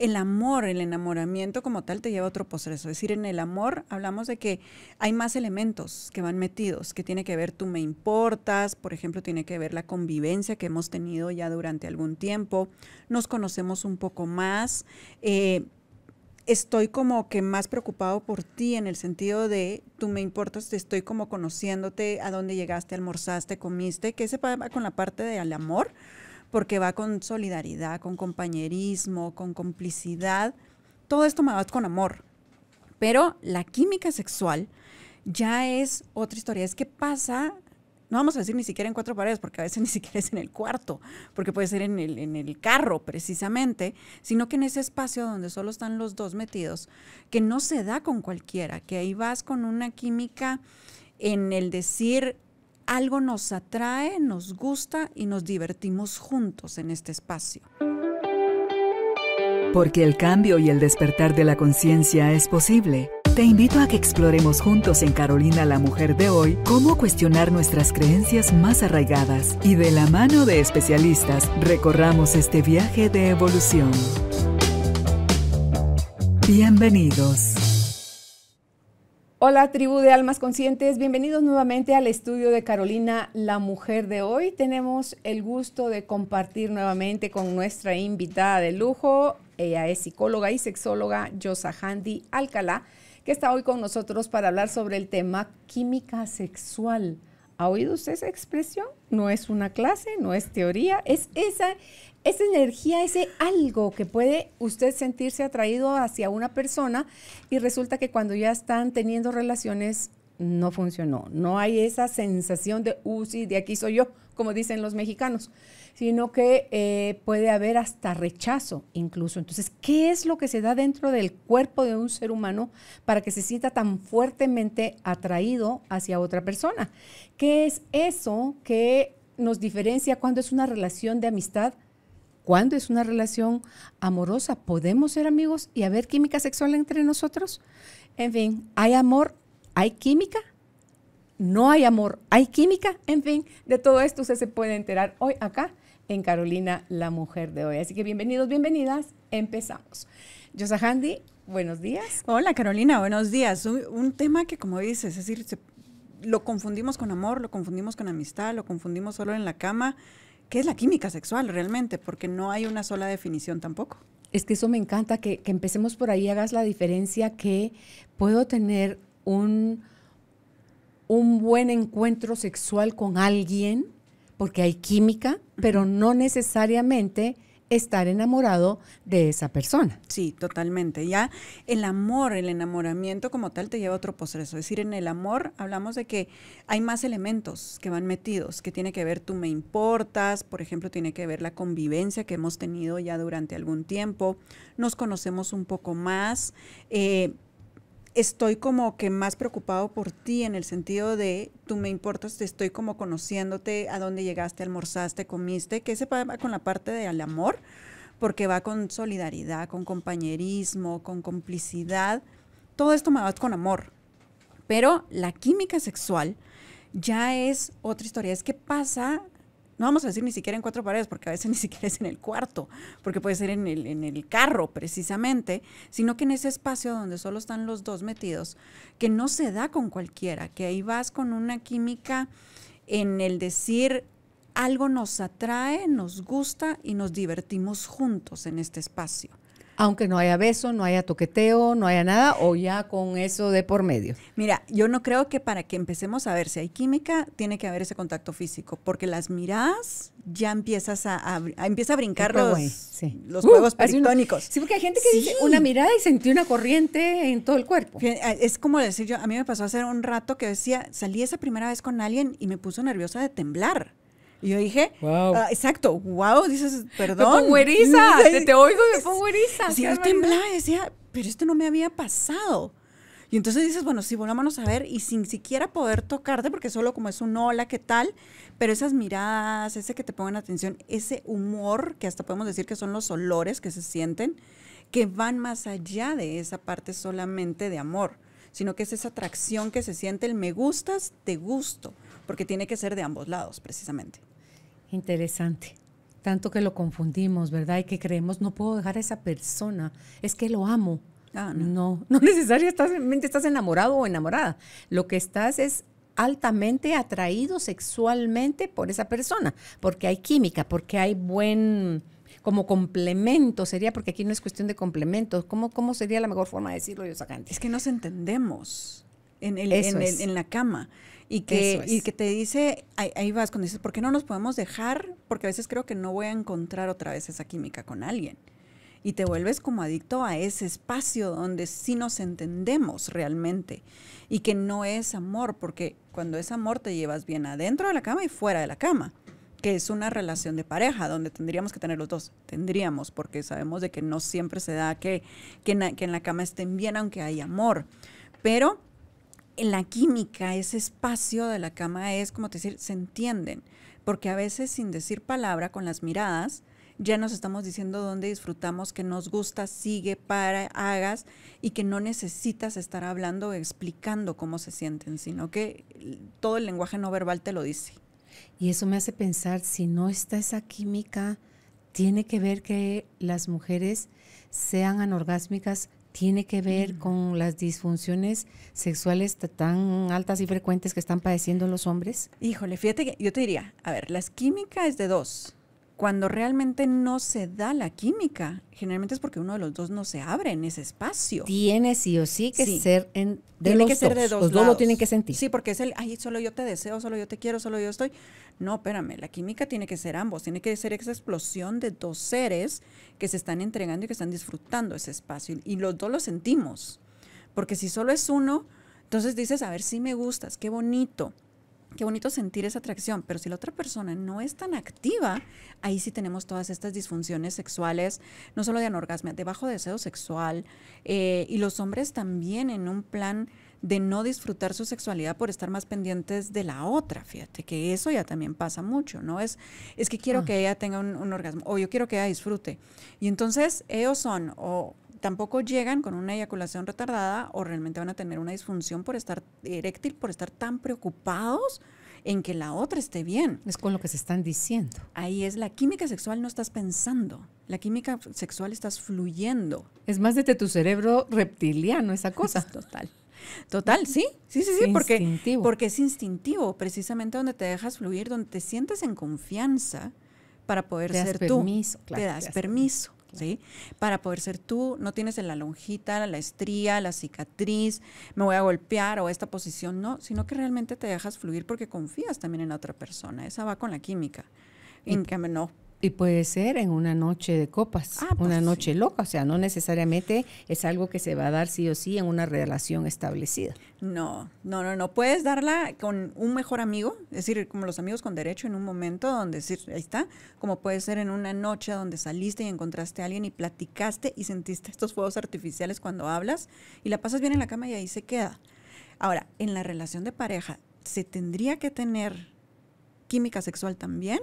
el amor, el enamoramiento como tal te lleva a otro proceso. Es decir, en el amor hablamos de que hay más elementos que van metidos, que tiene que ver tú me importas, por ejemplo, tiene que ver la convivencia que hemos tenido ya durante algún tiempo, nos conocemos un poco más. Eh, estoy como que más preocupado por ti en el sentido de tú me importas, te estoy como conociéndote, a dónde llegaste, almorzaste, comiste, que se va con la parte del amor, porque va con solidaridad, con compañerismo, con complicidad. Todo esto me va con amor. Pero la química sexual ya es otra historia. Es que pasa, no vamos a decir ni siquiera en cuatro paredes, porque a veces ni siquiera es en el cuarto, porque puede ser en el, en el carro precisamente, sino que en ese espacio donde solo están los dos metidos, que no se da con cualquiera, que ahí vas con una química en el decir algo nos atrae, nos gusta y nos divertimos juntos en este espacio. Porque el cambio y el despertar de la conciencia es posible. Te invito a que exploremos juntos en Carolina la Mujer de hoy cómo cuestionar nuestras creencias más arraigadas y de la mano de especialistas recorramos este viaje de evolución. Bienvenidos. Hola tribu de almas conscientes, bienvenidos nuevamente al estudio de Carolina, la mujer de hoy. Tenemos el gusto de compartir nuevamente con nuestra invitada de lujo. Ella es psicóloga y sexóloga handy Alcalá, que está hoy con nosotros para hablar sobre el tema química sexual. ¿Ha oído usted esa expresión? No es una clase, no es teoría, es esa esa energía, ese algo que puede usted sentirse atraído hacia una persona y resulta que cuando ya están teniendo relaciones no funcionó. No hay esa sensación de, uh, sí, de aquí soy yo, como dicen los mexicanos, sino que eh, puede haber hasta rechazo incluso. Entonces, ¿qué es lo que se da dentro del cuerpo de un ser humano para que se sienta tan fuertemente atraído hacia otra persona? ¿Qué es eso que nos diferencia cuando es una relación de amistad cuando es una relación amorosa, podemos ser amigos y haber química sexual entre nosotros. En fin, hay amor, hay química, no hay amor, hay química. En fin, de todo esto usted se puede enterar hoy acá en Carolina, la mujer de hoy. Así que bienvenidos, bienvenidas, empezamos. Yosa Handy, buenos días. Hola Carolina, buenos días. Un, tema que como dices, es decir, lo confundimos con amor, lo confundimos con amistad, lo confundimos solo en la cama ¿Qué es la química sexual realmente? Porque no hay una sola definición tampoco. Es que eso me encanta, que, empecemos por ahí, hagas la diferencia que puedo tener un buen encuentro sexual con alguien, porque hay química, pero no necesariamente estar enamorado de esa persona. Sí, totalmente. Ya el amor, el enamoramiento como tal te lleva a otro proceso. Es decir, en el amor hablamos de que hay más elementos que van metidos, que tiene que ver tú me importas, por ejemplo, tiene que ver la convivencia que hemos tenido ya durante algún tiempo, nos conocemos un poco más. Eh, estoy como que más preocupado por ti en el sentido de tú me importas, te estoy como conociéndote, a dónde llegaste, almorzaste, comiste, que se con la parte del amor, porque va con solidaridad, con compañerismo, con complicidad. Todo esto me va con amor. Pero la química sexual ya es otra historia. Es que pasa no vamos a decir ni siquiera en cuatro paredes, porque a veces ni siquiera es en el cuarto, porque puede ser en el, en el carro precisamente, sino que en ese espacio donde solo están los dos metidos, que no se da con cualquiera, que ahí vas con una química en el decir algo nos atrae, nos gusta y nos divertimos juntos en este espacio aunque no haya beso, no haya toqueteo, no haya nada, o ya con eso de por medio. Mira, yo no creo que para que empecemos a ver si hay química, tiene que haber ese contacto físico, porque las miradas ya empiezas a, empieza a brincar los, uh, juegos peritónicos. sí, porque hay gente que dice una mirada y sentí una corriente en todo el cuerpo. Es como decir yo, a mí me pasó hace un rato que decía, salí esa primera vez con alguien y me puso nerviosa de temblar. Y yo dije, wow. Ah, exacto, wow, dices, perdón. Me pongo te, oigo y me pongo eriza. Y yo temblaba y decía, pero esto no me había pasado. Y entonces dices, bueno, sí, volvámonos a ver y sin siquiera poder tocarte, porque solo como es un hola, ¿qué tal? Pero esas miradas, ese que te pongan atención, ese humor, que hasta podemos decir que son los olores que se sienten, que van más allá de esa parte solamente de amor, sino que es esa atracción que se siente, el me gustas, te gusto, porque tiene que ser de ambos lados, precisamente. Interesante. Tanto que lo confundimos, ¿verdad? Y que creemos, no puedo dejar a esa persona, es que lo amo. Ah, no. no, necesariamente estás enamorado o enamorada. Lo que estás es altamente atraído sexualmente por esa persona, porque hay química, porque hay buen, como complemento sería, porque aquí no es cuestión de complementos. ¿Cómo, cómo sería la mejor forma de decirlo, yo sacante? Es que nos entendemos en, el, en, el, en la cama y que, que te dice, ahí, vas cuando dices, ¿por qué no nos podemos dejar? Porque a veces creo que no voy a encontrar otra vez esa química con alguien. Y te vuelves como adicto a ese espacio donde sí nos entendemos realmente y que no es amor, porque cuando es amor te llevas bien adentro de la cama y fuera de la cama, que es una relación de pareja donde tendríamos que tener los dos, tendríamos, porque sabemos de que no siempre se da que, que en la cama estén bien aunque hay amor, pero en la química, ese espacio de la cama es como te decir, se entienden, porque a veces sin decir palabra con las miradas, ya nos estamos diciendo dónde disfrutamos, que nos gusta, sigue, para, hagas y que no necesitas estar hablando o explicando cómo se sienten, sino que todo el lenguaje no verbal te lo dice. Y eso me hace pensar, si no está esa química, tiene que ver que las mujeres sean anorgásmicas tiene que ver con las disfunciones sexuales tan altas y frecuentes que están padeciendo los hombres? Híjole, fíjate que yo te diría, a ver, las químicas de dos, cuando realmente no se da la química, generalmente es porque uno de los dos no se abre en ese espacio. Tiene sí o sí que ser en, de que ser de dos. Los dos lo tienen que sentir. Sí, porque es el, ay, solo yo te deseo, solo yo te quiero, solo yo estoy. No, espérame, la química tiene que ser ambos, tiene que ser esa explosión de dos seres que se están entregando y que están disfrutando ese espacio. Y, los dos lo sentimos, porque si solo es uno, entonces dices, a ver, si sí me gustas, qué bonito qué bonito sentir esa atracción, pero si la otra persona no es tan activa, ahí sí tenemos todas estas disfunciones sexuales, no solo de anorgasmia, de bajo deseo sexual, eh, y los hombres también en un plan de no disfrutar su sexualidad por estar más pendientes de la otra, fíjate, que eso ya también pasa mucho, ¿no? Es, es que quiero ah. que ella tenga un, orgasmo, o yo quiero que ella disfrute. Y entonces ellos son, o tampoco llegan con una eyaculación retardada o realmente van a tener una disfunción por estar eréctil, por estar tan preocupados en que la otra esté bien. Es con lo que se están diciendo. Ahí es, la química sexual no estás pensando, la química sexual estás fluyendo. Es más desde tu cerebro reptiliano esa cosa. Total. Total, sí, sí, sí, sí, porque, porque es instintivo, precisamente donde te dejas fluir, donde te sientes en confianza para poder ser tú. te das, permiso. ¿sí? Para poder ser tú, no tienes la lonjita, la estría, la cicatriz, me voy a golpear o esta posición, no, sino que realmente te dejas fluir porque confías también en la otra persona. Esa va con la química. En cambio, no, y puede ser en una noche de copas, ah, pues una noche loca, o sea, no necesariamente es algo que se va a dar sí o sí en una relación establecida. No, no, no, no, puedes darla con un mejor amigo, es decir, como los amigos con derecho en un momento donde decir, ahí está, como puede ser en una noche donde saliste y encontraste a alguien y platicaste y sentiste estos fuegos artificiales cuando hablas y la pasas bien en la cama y ahí se queda. Ahora, en la relación de pareja, ¿se tendría que tener química sexual también?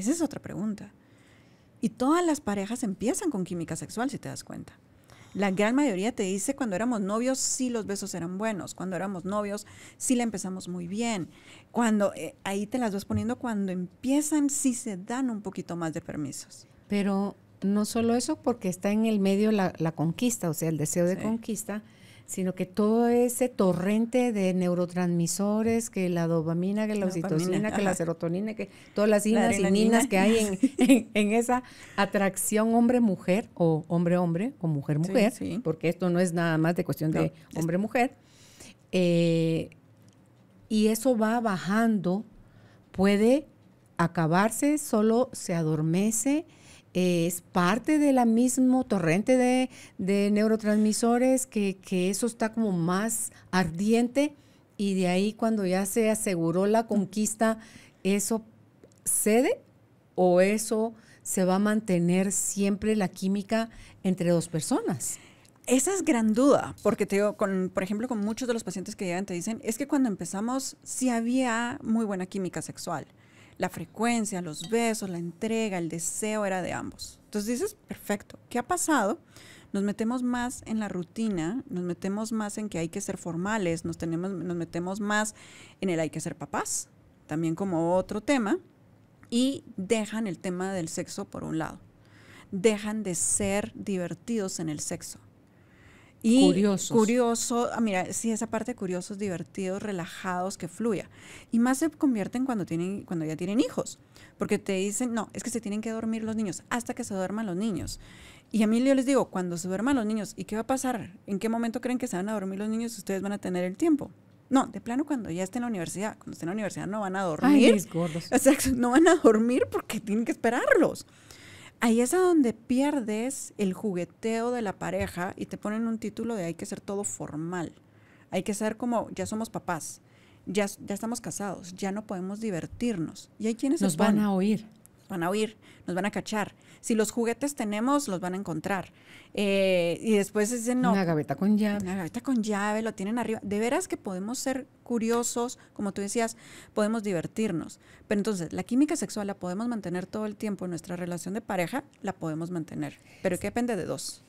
Esa es otra pregunta. Y todas las parejas empiezan con química sexual, si te das cuenta. La gran mayoría te dice cuando éramos novios sí los besos eran buenos, cuando éramos novios sí le empezamos muy bien, cuando eh, ahí te las vas poniendo, cuando empiezan sí se dan un poquito más de permisos. Pero no solo eso, porque está en el medio la, conquista, o sea, el deseo de conquista, sino que todo ese torrente de neurotransmisores, que la dopamina, que la, oxitocina, que la serotonina, que todas las inas y ninas que hay en, esa atracción hombre-mujer o hombre-hombre o mujer-mujer, porque esto no es nada más de cuestión de hombre-mujer, eh, y eso va bajando, puede acabarse, solo se adormece, es parte de la mismo torrente de, neurotransmisores que, eso está como más ardiente y de ahí cuando ya se aseguró la conquista, eso cede o eso se va a mantener siempre la química entre dos personas. Esa es gran duda, porque te digo, con, por ejemplo, con muchos de los pacientes que llegan te dicen, es que cuando empezamos sí había muy buena química sexual, la frecuencia, los besos, la entrega, el deseo era de ambos. Entonces dices, perfecto, ¿qué ha pasado? Nos metemos más en la rutina, nos metemos más en que hay que ser formales, nos, tenemos, nos metemos más en el hay que ser papás, también como otro tema, y dejan el tema del sexo por un lado. Dejan de ser divertidos en el sexo y curiosos. curioso, ah, mira, sí, esa parte curiosos, divertidos, relajados, que fluya. Y más se convierten cuando, tienen, cuando ya tienen hijos, porque te dicen, no, es que se tienen que dormir los niños hasta que se duerman los niños. Y a mí yo les digo, cuando se duerman los niños, ¿y qué va a pasar? ¿En qué momento creen que se van a dormir los niños? Ustedes van a tener el tiempo. No, de plano cuando ya estén en la universidad, cuando estén en la universidad no van a dormir. no van a dormir porque tienen que esperarlos ahí es a donde pierdes el jugueteo de la pareja y te ponen un título de hay que ser todo formal. Hay que ser como, ya somos papás, ya, ya estamos casados, ya no podemos divertirnos. Y hay quienes... Nos van a oír van a oír, nos van a cachar. Si los juguetes tenemos, los van a encontrar. Eh, y después dicen, no. Una gaveta con llave. Una gaveta con llave, lo tienen arriba. De veras que podemos ser curiosos, como tú decías, podemos divertirnos. Pero entonces, la química sexual la podemos mantener todo el tiempo. en Nuestra relación de pareja la podemos mantener. Pero que depende de dos.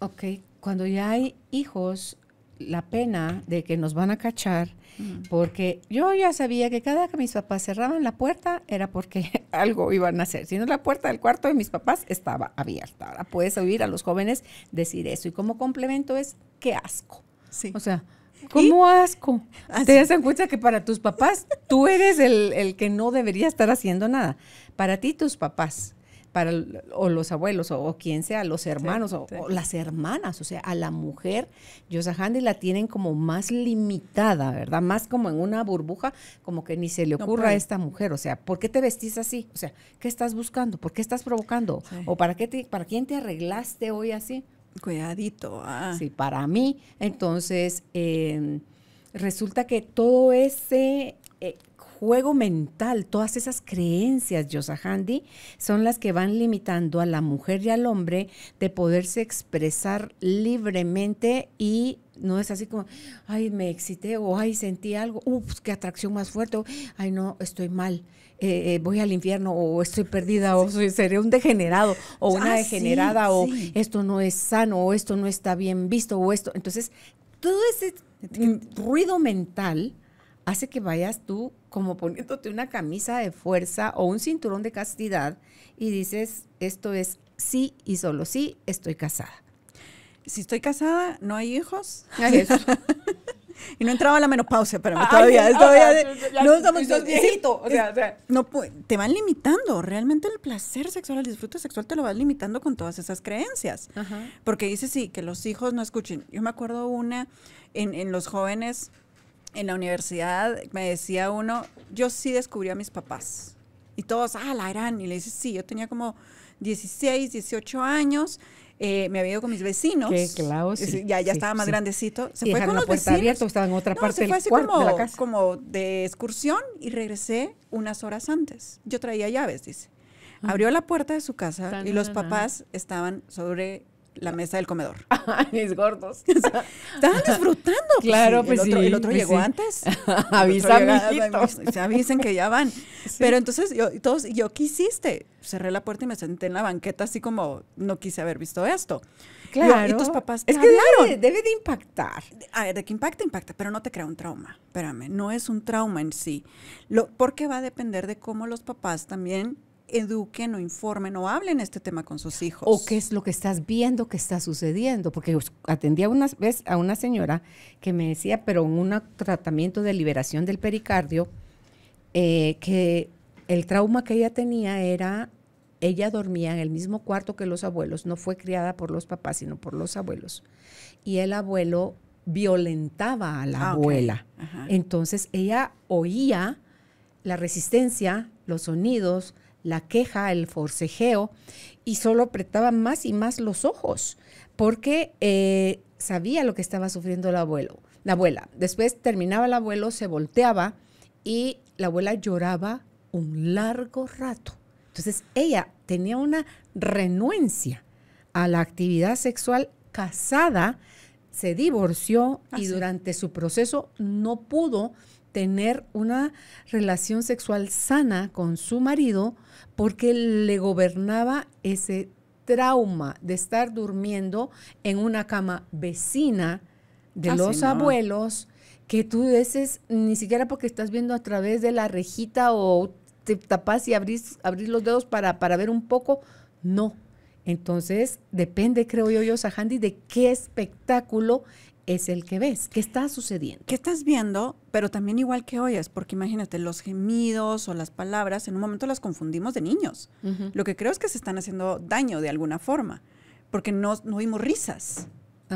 Ok, cuando ya hay hijos, la pena de que nos van a cachar, mm. porque yo ya sabía que cada que mis papás cerraban la puerta era porque algo iban a hacer. Si no, la puerta del cuarto de mis papás estaba abierta. Ahora puedes oír a los jóvenes decir eso. Y como complemento es, qué asco. Sí. O sea, ¿Cómo asco? Ah, Te das cuenta que para tus papás tú eres el, el, que no debería estar haciendo nada. Para ti, tus papás para o los abuelos o, quien sea, los hermanos o, las hermanas, o sea, a la mujer, Yosahandi la tienen como más limitada, ¿verdad? Más como en una burbuja, como que ni se le ocurra a esta mujer, o sea, ¿por qué te vestís así? O sea, ¿qué estás buscando? ¿Por qué estás provocando? ¿O para, qué para quién te arreglaste hoy así? Cuidadito. Ah. Sí, para mí, entonces, eh, resulta que todo ese juego mental, todas esas creencias, Yosahandi, son las que van limitando a la mujer y al hombre de poderse expresar libremente y no es así como, ay, me excité o ay, sentí algo, ups, uh, pues, qué atracción más fuerte, ay, no, estoy mal. Eh, eh, voy al infierno o estoy perdida o soy, seré un degenerado o ah, una degenerada o esto no es sano o esto no está bien visto o esto. Entonces, todo ese ruido mental hace que vayas tú como poniéndote una camisa de fuerza o un cinturón de castidad y dices, esto es sí y solo sí, estoy casada. Si estoy casada, no hay hijos. y no entraba la menopausia, pero todavía, todavía no estamos viejitos. no te van limitando, realmente el placer sexual, el disfrute sexual te lo vas limitando con todas esas creencias. Porque dices, sí, que los hijos no escuchen. Yo me acuerdo una en, en los jóvenes en la universidad me decía uno, yo sí descubrí a mis papás. Y todos, ah, la eran. Y le dice, sí, yo tenía como 16, 18 años. Eh, me había ido con mis vecinos. Qué ya, ya estaba más grandecito. Se fue con los puerta vecinos. en otra parte del fue de la casa. como de excursión y regresé unas horas antes. Yo traía llaves, dice. Ah. Abrió la puerta de su casa y los papás estaban sobre la mesa del comedor. Mis gordos. Estaban disfrutando. Pues claro, pues, sí. el, otro, pues llegó antes. Avísame, pues, avisen que ya van. Pero entonces, yo, todos, yo, ¿qué Cerré la puerta y me senté en la banqueta así como no quise haber visto esto. Claro. y tus papás Es que debe, de impactar. A ver, de que impacta, impacta, pero no te crea un trauma. Espérame, no es un trauma en sí. Lo, porque va a depender de cómo los papás también eduquen o informen o hablen este tema con sus hijos. O qué es lo que estás viendo que está sucediendo. Porque atendía una vez a una señora que me decía, pero en un tratamiento de liberación del pericardio, eh, que el trauma que ella tenía era, ella dormía en el mismo cuarto que los abuelos, no fue criada por los papás, sino por los abuelos. Y el abuelo violentaba a la ah, abuela. Entonces ella oía la resistencia, los sonidos, la queja, el forcejeo, y solo apretaba más y más los ojos, porque eh, sabía lo que estaba sufriendo el abuelo, la abuela. Después terminaba el abuelo, se volteaba y la abuela lloraba un largo rato. Entonces ella tenía una renuencia a la actividad sexual casada, se divorció y durante su proceso no pudo tener una relación sexual sana con su marido porque le gobernaba ese trauma de estar durmiendo en una cama vecina de ah, los abuelos que tú dices ni siquiera porque estás viendo a través de la rejita o te tapas y abrís, los dedos para, para ver un poco, no. Entonces, depende, creo yo, yo, sahandi de qué espectáculo es el que ves. ¿Qué está sucediendo? ¿Qué estás viendo? Pero también igual que oyes, porque imagínate, los gemidos o las palabras, en un momento las confundimos de niños. Lo que creo es que se están haciendo daño de alguna forma, porque no, no oímos risas.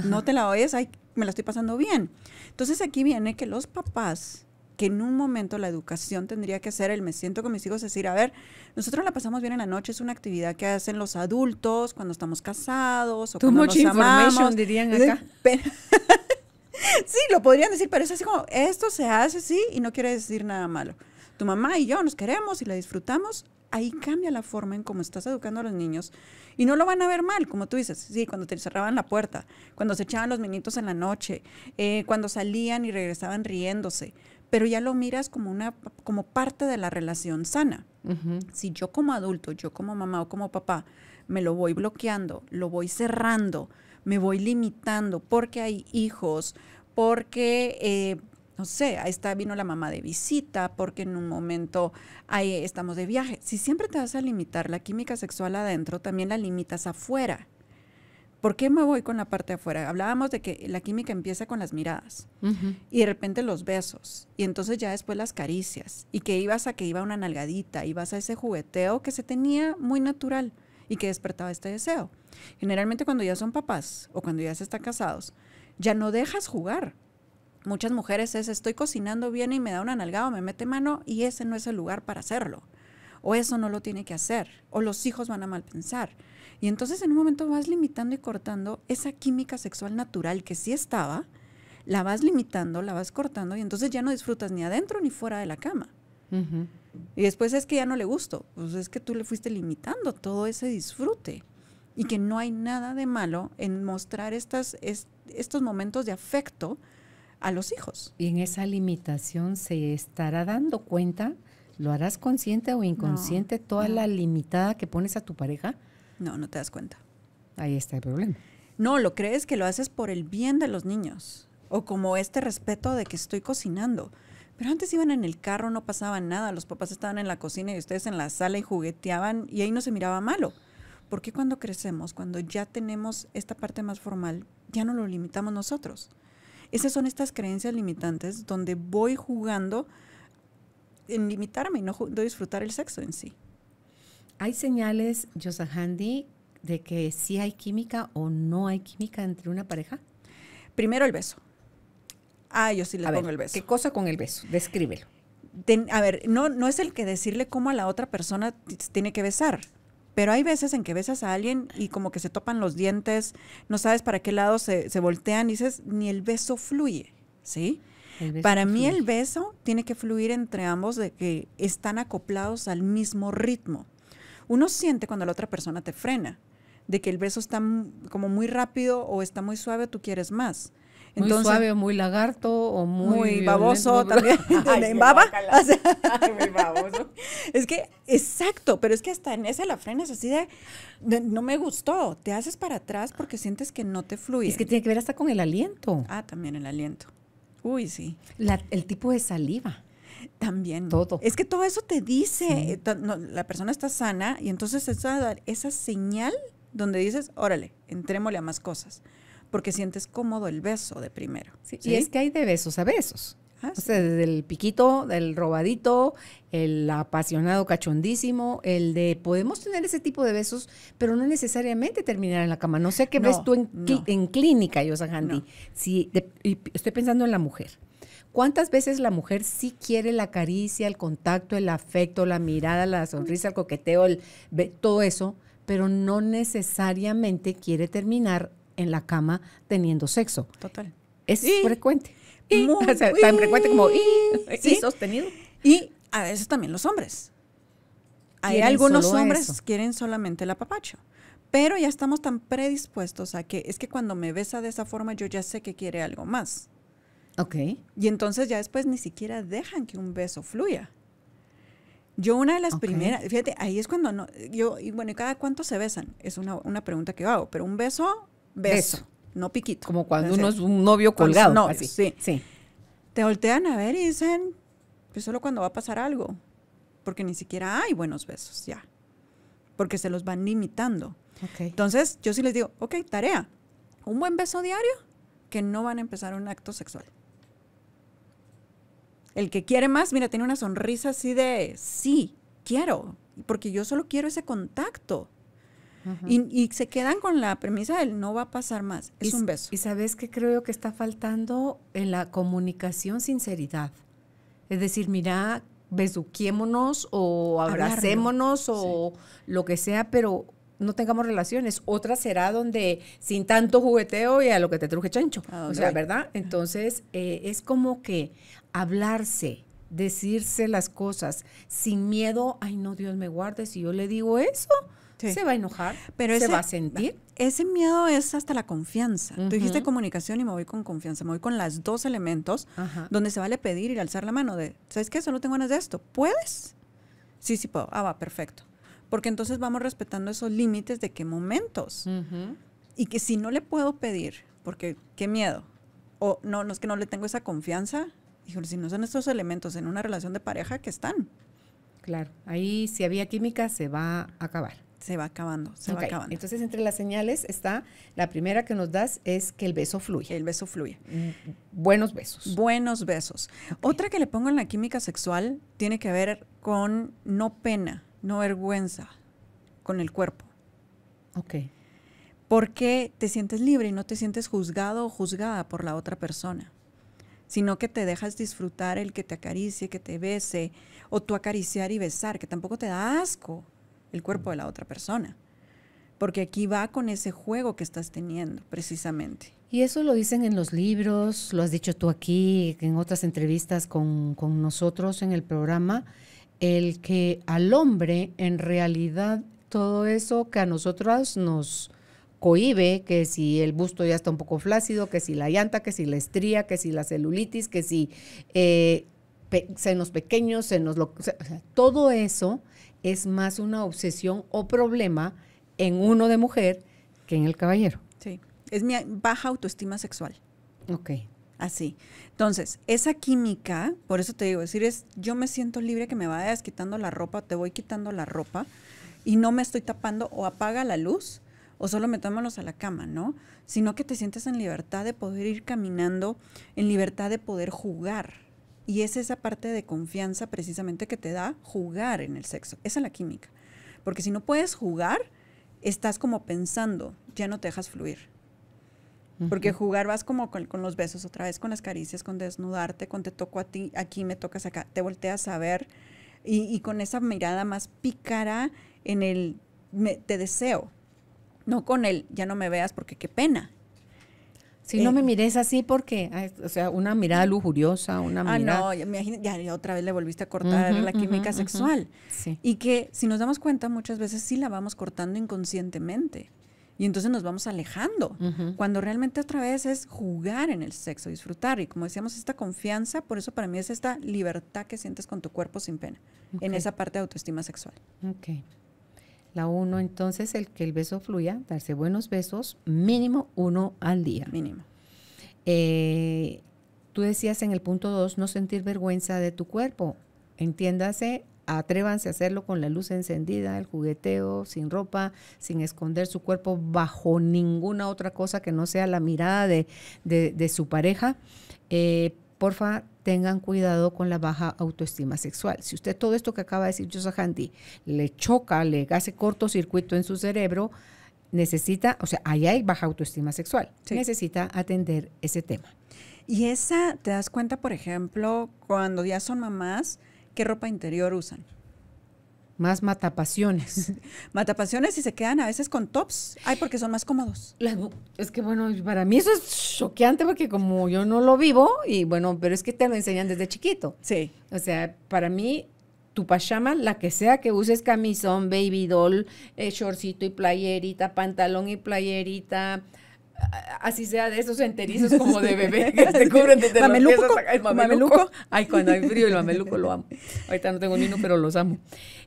No te la oyes, ay, me la estoy pasando bien. Entonces aquí viene que los papás que en un momento la educación tendría que ser el me siento con mis hijos, decir, a ver, nosotros la pasamos bien en la noche, es una actividad que hacen los adultos cuando estamos casados o cuando nos amamos. dirían acá. sí, lo podrían decir, pero es así como, esto se hace, sí, y no quiere decir nada malo. Tu mamá y yo nos queremos y la disfrutamos, ahí cambia la forma en cómo estás educando a los niños y no lo van a ver mal, como tú dices, sí, cuando te cerraban la puerta, cuando se echaban los minitos en la noche, eh, cuando salían y regresaban riéndose pero ya lo miras como, una, como parte de la relación sana. Si yo como adulto, yo como mamá o como papá, me lo voy bloqueando, lo voy cerrando, me voy limitando porque hay hijos, porque... Eh, no sé, ahí está, vino la mamá de visita, porque en un momento ahí estamos de viaje. Si siempre te vas a limitar la química sexual adentro, también la limitas afuera. ¿Por qué me voy con la parte de afuera? Hablábamos de que la química empieza con las miradas y de repente los besos y entonces ya después las caricias y que ibas a que iba una nalgadita, ibas a ese jugueteo que se tenía muy natural y que despertaba este deseo. Generalmente cuando ya son papás o cuando ya se están casados, ya no dejas jugar. Muchas mujeres es, estoy cocinando bien y me da una nalgada me mete mano y ese no es el lugar para hacerlo. O eso no lo tiene que hacer. O los hijos van a mal pensar. Y entonces en un momento vas limitando y cortando esa química sexual natural que sí estaba, la vas limitando, la vas cortando y entonces ya no disfrutas ni adentro ni fuera de la cama. Y después es que ya no le gustó, pues es que tú le fuiste limitando todo ese disfrute y que no hay nada de malo en mostrar estas, estos momentos de afecto a los hijos. Y en esa limitación se estará dando cuenta, lo harás consciente o inconsciente, toda la limitada que pones a tu pareja no, no te das cuenta. Ahí está el problema. No, lo crees que lo haces por el bien de los niños o como este respeto de que estoy cocinando. Pero antes iban en el carro, no pasaba nada, los papás estaban en la cocina y ustedes en la sala y jugueteaban y ahí no se miraba malo. Porque cuando crecemos, cuando ya tenemos esta parte más formal, ya no lo limitamos nosotros? Esas son estas creencias limitantes donde voy jugando en limitarme y no disfrutar el sexo en sí. Hay señales, Yosahandi, de que sí hay química o no hay química entre una pareja. Primero el beso. Ah, yo sí le pongo el beso. ¿Qué cosa con el beso? Descríbelo. a ver, no, no es el que decirle cómo a la otra persona tiene que besar. Pero hay veces en que besas a alguien y como que se topan los dientes, no sabes para qué lado se, voltean y dices, ni el beso fluye, ¿sí? para mí el beso tiene que fluir entre ambos de que están acoplados al mismo ritmo. Uno siente cuando la otra persona te frena, de que el beso está como muy rápido o está muy suave tú quieres más. muy suave muy lagarto o muy, muy baboso también. Ay, baba? O sea, muy baboso. es que, exacto, pero es que hasta en esa la frenas así de, no me gustó. Te haces para atrás porque sientes que no te fluye. Es que tiene que ver hasta con el aliento. Ah, también el aliento. Uy, sí. el tipo de saliva. También. Todo. Es que todo eso te dice, eh, la persona está sana y entonces eso va a dar esa señal donde dices, órale, entrémosle a más cosas, porque sientes cómodo el beso de primero. Y es que hay de besos a besos. Ah, o sea, desde el piquito, del robadito, el apasionado cachondísimo, el de podemos tener ese tipo de besos, pero no necesariamente terminar en la cama. No sé qué ves tú en, clínica, yo Handy. estoy pensando en la mujer. ¿Cuántas veces la mujer sí quiere la caricia, el contacto, el afecto, la mirada, la sonrisa, el coqueteo, todo eso, pero no necesariamente quiere terminar en la cama teniendo sexo? Total. Es frecuente. Y, Muy, o sea, tan frecuente como y, sí, sostenido. Y a veces también los hombres. Hay algunos hombres que quieren solamente el apapacho. Pero ya estamos tan predispuestos a que es que cuando me besa de esa forma yo ya sé que quiere algo más. Ok. Y entonces ya después ni siquiera dejan que un beso fluya. Yo una de las primeras, fíjate, ahí es cuando no, yo, y bueno, ¿y cada cuánto se besan? Es una, una pregunta que yo hago, pero un beso, beso, no piquito. Como cuando uno es un novio colgado. No, Sí. sí. Te voltean a ver y dicen, pues solo cuando va a pasar algo, porque ni siquiera hay buenos besos ya, porque se los van limitando. Okay. Entonces yo sí les digo, ok, tarea, un buen beso diario que no van a empezar un acto sexual. El que quiere más, mira, tiene una sonrisa así de, sí, quiero, porque yo solo quiero ese contacto. y, se quedan con la premisa del no va a pasar más. Es un beso. Y sabes qué creo que está faltando en la comunicación sinceridad. Es decir, mira, besuquiémonos o abracémonos o lo que sea, pero no tengamos relaciones. Otra será donde sin tanto jugueteo y a lo que te truje chancho. Ah, o sea, ¿verdad? Entonces, eh, es como que hablarse, decirse las cosas sin miedo, ay no, Dios me guarde, si yo le digo eso, se va a enojar, Pero se va a sentir. Ese miedo es hasta la confianza. Tú dijiste comunicación y me voy con confianza, me voy con las dos elementos donde se vale pedir y alzar la mano de, ¿sabes qué? no tengo ganas de esto. ¿Puedes? Sí, sí puedo. Ah, va, perfecto porque entonces vamos respetando esos límites de qué momentos. Y que si no le puedo pedir, porque qué miedo, o no, no es que no le tengo esa confianza, Y si no son estos elementos en una relación de pareja que están. Claro, ahí si había química se va a acabar. Se va acabando, se va acabando. Entonces, entre las señales está, la primera que nos das es que el beso fluye. El beso fluye. Mm, buenos besos. Buenos besos. Otra que le pongo en la química sexual tiene que ver con no pena no vergüenza con el cuerpo. Ok. Porque te sientes libre y no te sientes juzgado o juzgada por la otra persona, sino que te dejas disfrutar el que te acaricie, que te bese, o tú acariciar y besar, que tampoco te da asco el cuerpo de la otra persona. Porque aquí va con ese juego que estás teniendo, precisamente. Y eso lo dicen en los libros, lo has dicho tú aquí, en otras entrevistas con, con nosotros en el programa el que al hombre en realidad todo eso que a nosotras nos cohibe, que si el busto ya está un poco flácido, que si la llanta, que si la estría, que si la celulitis, que si eh, senos pequeños, senos lo, todo eso es más una obsesión o problema en uno de mujer que en el caballero. Sí, es mi baja autoestima sexual. Ok. Así. Entonces, esa química, por eso te digo, decir es, yo me siento libre que me vayas quitando la ropa, te voy quitando la ropa y no me estoy tapando o apaga la luz o solo metámonos a la cama, ¿no? Sino que te sientes en libertad de poder ir caminando, en libertad de poder jugar. Y es esa parte de confianza precisamente que te da jugar en el sexo. Esa es la química. Porque si no puedes jugar, estás como pensando, ya no te dejas fluir. Porque jugar vas como con, los besos, otra vez con las caricias, con desnudarte, con te toco a ti, aquí me tocas acá, te volteas a ver y, con esa mirada más pícara en el te deseo, no con el ya no me veas porque qué pena. Si no me eh, mires así porque, o sea, una mirada lujuriosa, una ah, no, ya, otra vez le volviste a cortar la química sexual. Y que si nos damos cuenta muchas veces sí la vamos cortando inconscientemente. Y entonces nos vamos alejando, cuando realmente otra vez es jugar en el sexo, disfrutar. Y como decíamos, esta confianza, por eso para mí es esta libertad que sientes con tu cuerpo sin pena, en esa parte de autoestima sexual. Ok. La uno, entonces, el que el beso fluya, darse buenos besos, mínimo uno al día. Mínimo. Eh, tú decías en el punto dos, no sentir vergüenza de tu cuerpo. Entiéndase atrévanse a hacerlo con la luz encendida, el jugueteo, sin ropa, sin esconder su cuerpo bajo ninguna otra cosa que no sea la mirada de, su pareja. Por eh, porfa, tengan cuidado con la baja autoestima sexual. Si usted todo esto que acaba de decir Handy le choca, le hace cortocircuito en su cerebro, necesita, o sea, ahí hay baja autoestima sexual. Necesita atender ese tema. Y esa, te das cuenta, por ejemplo, cuando ya son mamás, ¿qué ropa interior usan? Más matapasiones. matapasiones y se quedan a veces con tops. Ay, porque son más cómodos. es que bueno, para mí eso es choqueante porque como yo no lo vivo, y bueno, pero es que te lo enseñan desde chiquito. Sí. O sea, para mí tu pachama, la que sea que uses, camisón, baby doll, eh, shortcito y playerita, pantalón y playerita, así sea de esos enterizos como de bebé que se cubren desde mameluco, los pies el mameluco. Ay, cuando hay frío el mameluco lo amo. Ahorita no tengo niño, pero los amo.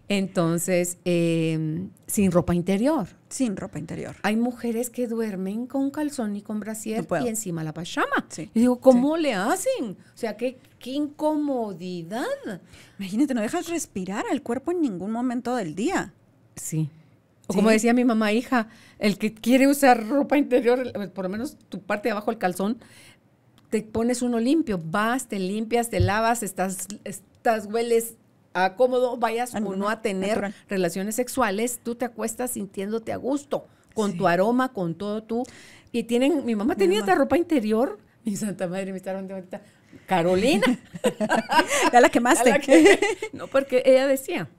Entonces, em, sin ropa interior. Sin ropa interior. Hay mujeres que duermen con calzón y con brasier y encima la pachama. Y digo, ¿cómo le hacen? O sea, qué, qué incomodidad. Imagínate, no dejas respirar al cuerpo en ningún momento del día. Sí. O como decía mi mamá, hija, el que quiere usar ropa interior, pues, por lo menos tu parte de abajo del calzón, te pones uno limpio, vas, te limpias, te lavas, estás, estás hueles a cómodo, vayas o no a tener relaciones sexuales, tú te acuestas sintiéndote a gusto, con tu aroma, con todo tú. Y tienen, mi mamá tenía esta ropa interior, mi santa madre me está ahorita, Carolina. ya la quemaste. más no, porque ella decía,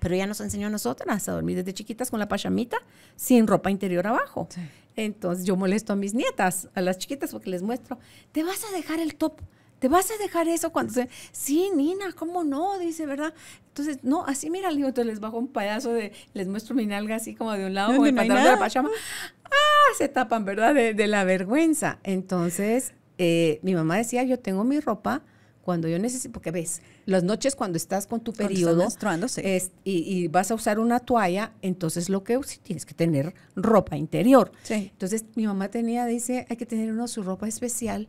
pero ya nos enseñó a nosotras a dormir desde chiquitas con la pachamita sin ropa interior abajo. Entonces yo molesto a mis nietas, a las chiquitas, porque les muestro, te vas a dejar el top, te vas a dejar eso cuando se... Sí, Nina, ¿cómo no? Dice, ¿verdad? Entonces, no, así mira, digo, entonces les bajo un payaso de, les muestro mi nalga así como de un lado, con de la Ah, se tapan, ¿verdad? De, la vergüenza. Entonces, eh, mi mamá decía, yo tengo mi ropa cuando yo necesito, porque ves, las noches cuando estás con tu periodo y, vas a usar una toalla, entonces lo que usas tienes que tener ropa interior. Entonces mi mamá tenía, dice, hay que tener uno su ropa especial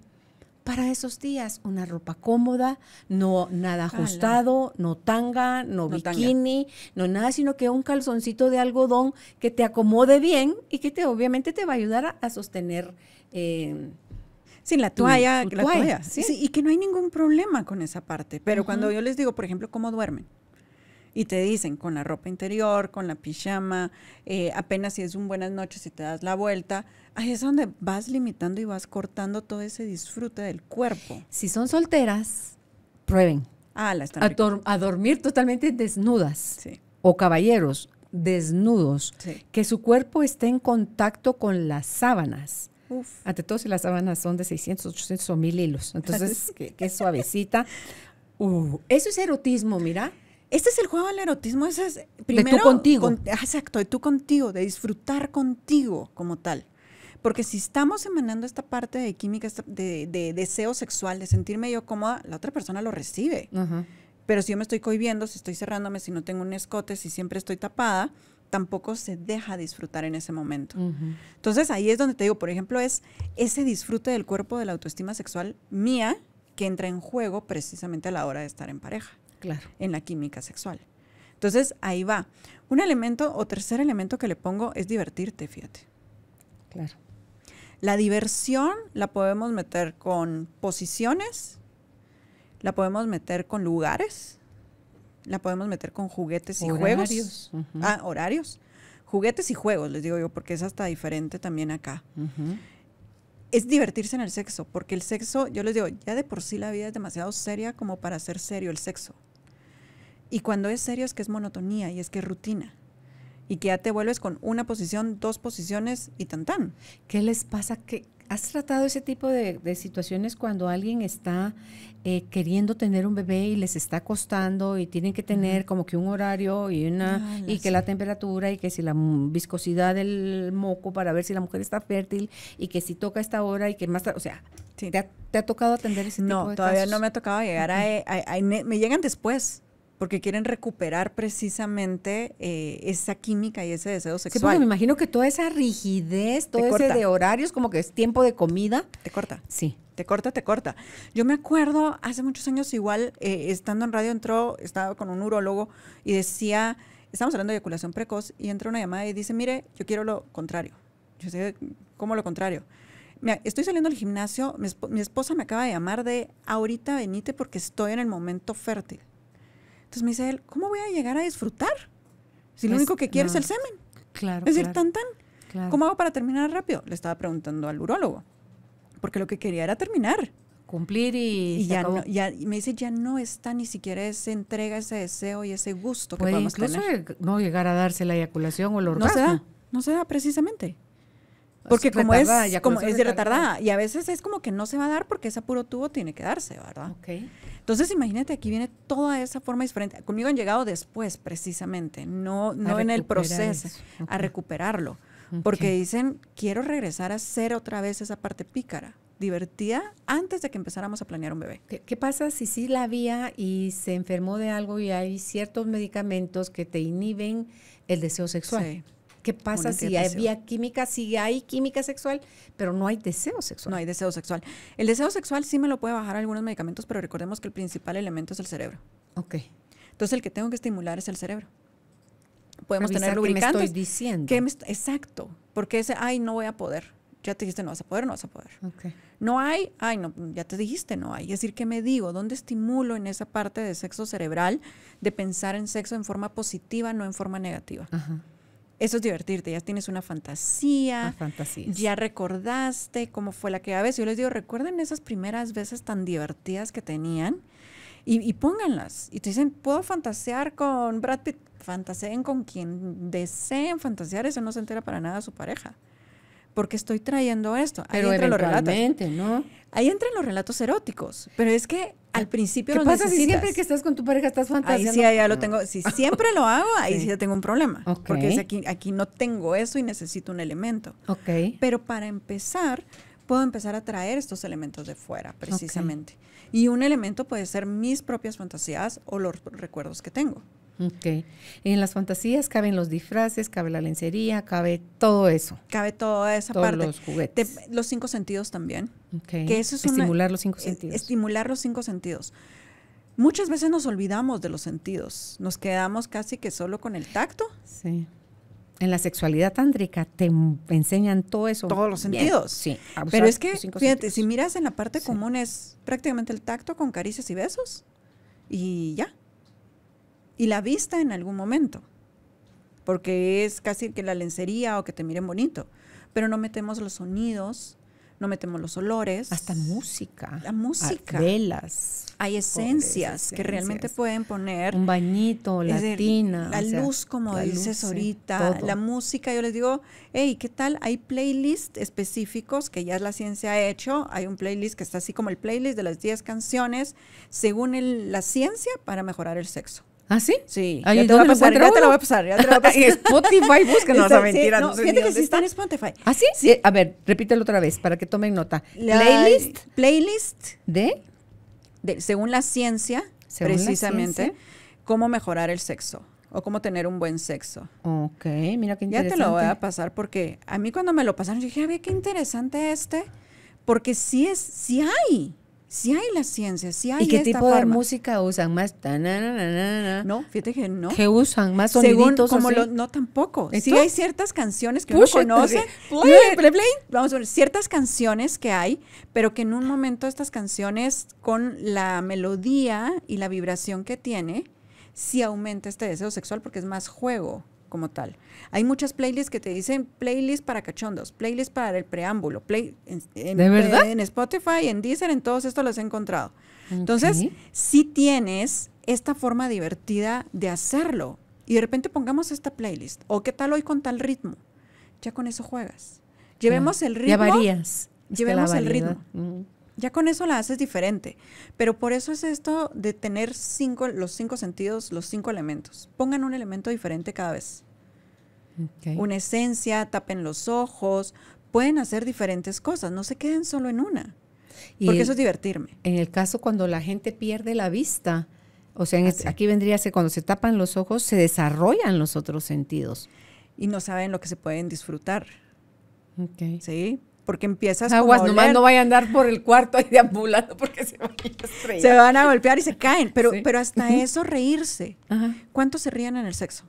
para esos días, una ropa cómoda, no nada ajustado, no tanga, no, bikini, no nada, sino que un calzoncito de algodón que te acomode bien y que te obviamente te va a ayudar a, sostener eh, sin la toalla. la toalla, y que no hay ningún problema con esa parte. Pero cuando yo les digo, por ejemplo, cómo duermen, y te dicen con la ropa interior, con la pijama, eh, apenas si es un buenas noches y te das la vuelta, ahí es donde vas limitando y vas cortando todo ese disfrute del cuerpo. Si son solteras, prueben. Ah, a, a, dormir totalmente desnudas. Sí. O caballeros, desnudos. Que su cuerpo esté en contacto con las sábanas. Ante todo, si las sábanas son de 600, 800 o 1000 hilos. Entonces, qué suavecita. Uh, eso es erotismo, mira. Este es el juego del erotismo. es, primero, de tú contigo. Ah, exacto, de tú contigo, de disfrutar contigo como tal. Porque si estamos emanando esta parte de química, de, deseo sexual, de sentirme yo cómoda, la otra persona lo recibe. Pero si yo me estoy cohibiendo, si estoy cerrándome, si no tengo un escote, si siempre estoy tapada, tampoco se deja disfrutar en ese momento. Entonces ahí es donde te digo, por ejemplo, es ese disfrute del cuerpo, de la autoestima sexual mía, que entra en juego precisamente a la hora de estar en pareja, claro. en la química sexual. Entonces ahí va. Un elemento o tercer elemento que le pongo es divertirte, fíjate. Claro. La diversión la podemos meter con posiciones, la podemos meter con lugares, la podemos meter con juguetes y juegos. Ah, horarios. Juguetes y juegos, les digo yo, porque es hasta diferente también acá. Es divertirse en el sexo, porque el sexo, yo les digo, ya de por sí la vida es demasiado seria como para ser serio el sexo. Y cuando es serio es que es monotonía y es que es rutina. Y que ya te vuelves con una posición, dos posiciones y tan tan. ¿Qué les pasa? que... ¿Has tratado ese tipo de, situaciones cuando alguien está eh, queriendo tener un bebé y les está costando y tienen que tener como que un horario y una ah, y que la temperatura y que si la viscosidad del moco para ver si la mujer está fértil y que si toca esta hora y que más, o sea, ¿te, ha, tocado atender ese no, tipo de todavía no me ha tocado llegar e, me llegan después porque quieren recuperar precisamente eh, esa química y ese deseo sexual. Sí, me imagino que toda esa rigidez, todo ese de horarios, como que es tiempo de comida. Te corta. Sí. Te corta, te corta. Yo me acuerdo hace muchos años, igual, eh, estando en radio, entró, estaba con un urologo y decía, estamos hablando de eyaculación precoz, y entra una llamada y dice, mire, yo quiero lo contrario. Yo sé, ¿cómo lo contrario? estoy saliendo al gimnasio, mi esposa me acaba de llamar de ahorita venite porque estoy en el momento fértil. Entonces me dice él, ¿cómo voy a llegar a disfrutar? Si lo único que quiero es el semen. Claro. Es decir, tan tan. ¿Cómo hago para terminar rápido? Le estaba preguntando al urólogo. Porque lo que quería era terminar. Cumplir y. ya, y me dice, ya no está ni siquiera esa entrega, ese deseo y ese gusto que Puede incluso no llegar a darse la eyaculación o el orgasmo. No se da, no se da precisamente. Porque como es, como es de retardada. Y a veces es como que no se va a dar porque ese puro tubo tiene que darse, ¿verdad? Okay. Entonces imagínate, aquí viene toda esa forma diferente. Conmigo han llegado después, precisamente, no, no en el proceso, a recuperarlo. Porque dicen, quiero regresar a ser otra vez esa parte pícara, divertida, antes de que empezáramos a planear un bebé. ¿Qué, pasa si sí la había y se enfermó de algo y hay ciertos medicamentos que te inhiben el deseo sexual? Sí. ¿Qué pasa si vía química, si hay química sexual, pero no hay deseo sexual? No hay deseo sexual. El deseo sexual sí me lo puede bajar algunos medicamentos, pero recordemos que el principal elemento es el cerebro. Ok. Entonces el que tengo que estimular es el cerebro. Podemos tener lubricantes. ¿Qué me estoy diciendo? exacto. Porque ese, ay, no voy a poder ya te dijiste no vas a poder, no vas a poder. Okay. No hay, ay, no, ya te dijiste no hay. Es decir, ¿qué me digo? ¿Dónde estimulo en esa parte de sexo cerebral de pensar en sexo en forma positiva, no en forma negativa? Ajá. Eso es divertirte, ya tienes una fantasía, ah, ya recordaste cómo fue la que a veces yo les digo, recuerden esas primeras veces tan divertidas que tenían y, pónganlas. Y te dicen, puedo fantasear con Brad Pitt, fantaseen con quien deseen fantasear, eso no se entera para nada su pareja porque estoy trayendo esto. Ahí entran los relatos. ¿no? Ahí entran los relatos eróticos. Pero es que al principio ¿Qué pasa si siempre que estás con tu pareja estás fantaseando? Ahí sí, ya lo tengo. Si siempre lo hago, ahí sí, ya tengo un problema. Porque es aquí, aquí no tengo eso y necesito un elemento. Okay. Pero para empezar, puedo empezar a traer estos elementos de fuera, precisamente. Y un elemento puede ser mis propias fantasías o los recuerdos que tengo. Ok. En las fantasías caben los disfraces, cabe la lencería, cabe todo eso. Cabe toda esa Todos parte. Los juguetes. los cinco sentidos también. Okay. Que es estimular los cinco e- sentidos. Estimular los cinco sentidos. Muchas veces nos olvidamos de los sentidos. Nos quedamos casi que solo con el tacto. Sí. En la sexualidad tándrica te enseñan todo eso. Todos los sentidos. Sí. Pero es que, fíjate, si miras en la parte común es prácticamente el tacto con caricias y besos y ya y la vista en algún momento, porque es casi que la lencería o que te miren bonito, pero no metemos los sonidos, no metemos los olores. Hasta música. La música. Ah, velas. Hay esencias, que realmente pueden poner. Un bañito, latina. La luz, como dices ahorita, la música. Yo les digo, hey, ¿qué tal? Hay playlists específicos que ya la ciencia ha hecho. Hay un playlist que está así como el playlist de las 10 canciones, según la ciencia, para mejorar el sexo. ¿Ah, sí? Sí. ya, te lo voy a pasar, ya te lo voy a pasar. Spotify, búsquenos, a mentiras. Sí, no, no sé fíjate que sí está. en Spotify. ¿Ah, sí? sí? Eh, a ver, repítelo otra vez para que tomen nota. playlist. Playlist. ¿De? de según la ciencia, precisamente, cómo mejorar el sexo o cómo tener un buen sexo. Ok, mira qué interesante. Ya te lo voy a pasar porque a mí cuando me lo pasaron, yo dije, a ver, qué interesante este, porque sí es, sí hay si hay la ciencia, si sí hay ¿Y qué tipo de música usan? ¿Más? no, fíjate que no. ¿Qué usan? ¿Más soniditos? Según, como lo, no, tampoco. si hay ciertas canciones que no uno conoce. Vamos a ver, ciertas canciones que hay, pero que en un momento estas canciones con la melodía y la vibración que tiene, sí aumenta este deseo sexual porque es más juego como tal. Hay muchas playlists que te dicen playlist para cachondos, playlist para el preámbulo, play, en, ¿De verdad? en Spotify, en Deezer, en todos estos los he encontrado. Entonces, si tienes esta forma divertida de hacerlo y de repente pongamos esta playlist o qué tal hoy con tal ritmo, ya con eso juegas. Llevemos el ritmo. Ya varías. Llevemos mm. el ritmo. Ya con eso la haces diferente. Pero por eso es esto de tener cinco, los cinco sentidos, los cinco elementos. Pongan un elemento diferente cada vez. Una esencia, tapen los ojos, pueden hacer diferentes cosas, no se queden solo en una. porque eso es divertirme. En el caso cuando la gente pierde la vista, o sea, aquí vendría a ser cuando se tapan los ojos, se desarrollan los otros sentidos. Y no saben lo que se pueden disfrutar. Okay. ¿Sí? porque empiezas Aguas, como a nomás no vayan a andar por el cuarto ahí deambulando porque se van a estrellar. Se van a golpear y se caen, pero, pero hasta eso reírse. Ajá. ¿Cuántos se rían en el sexo?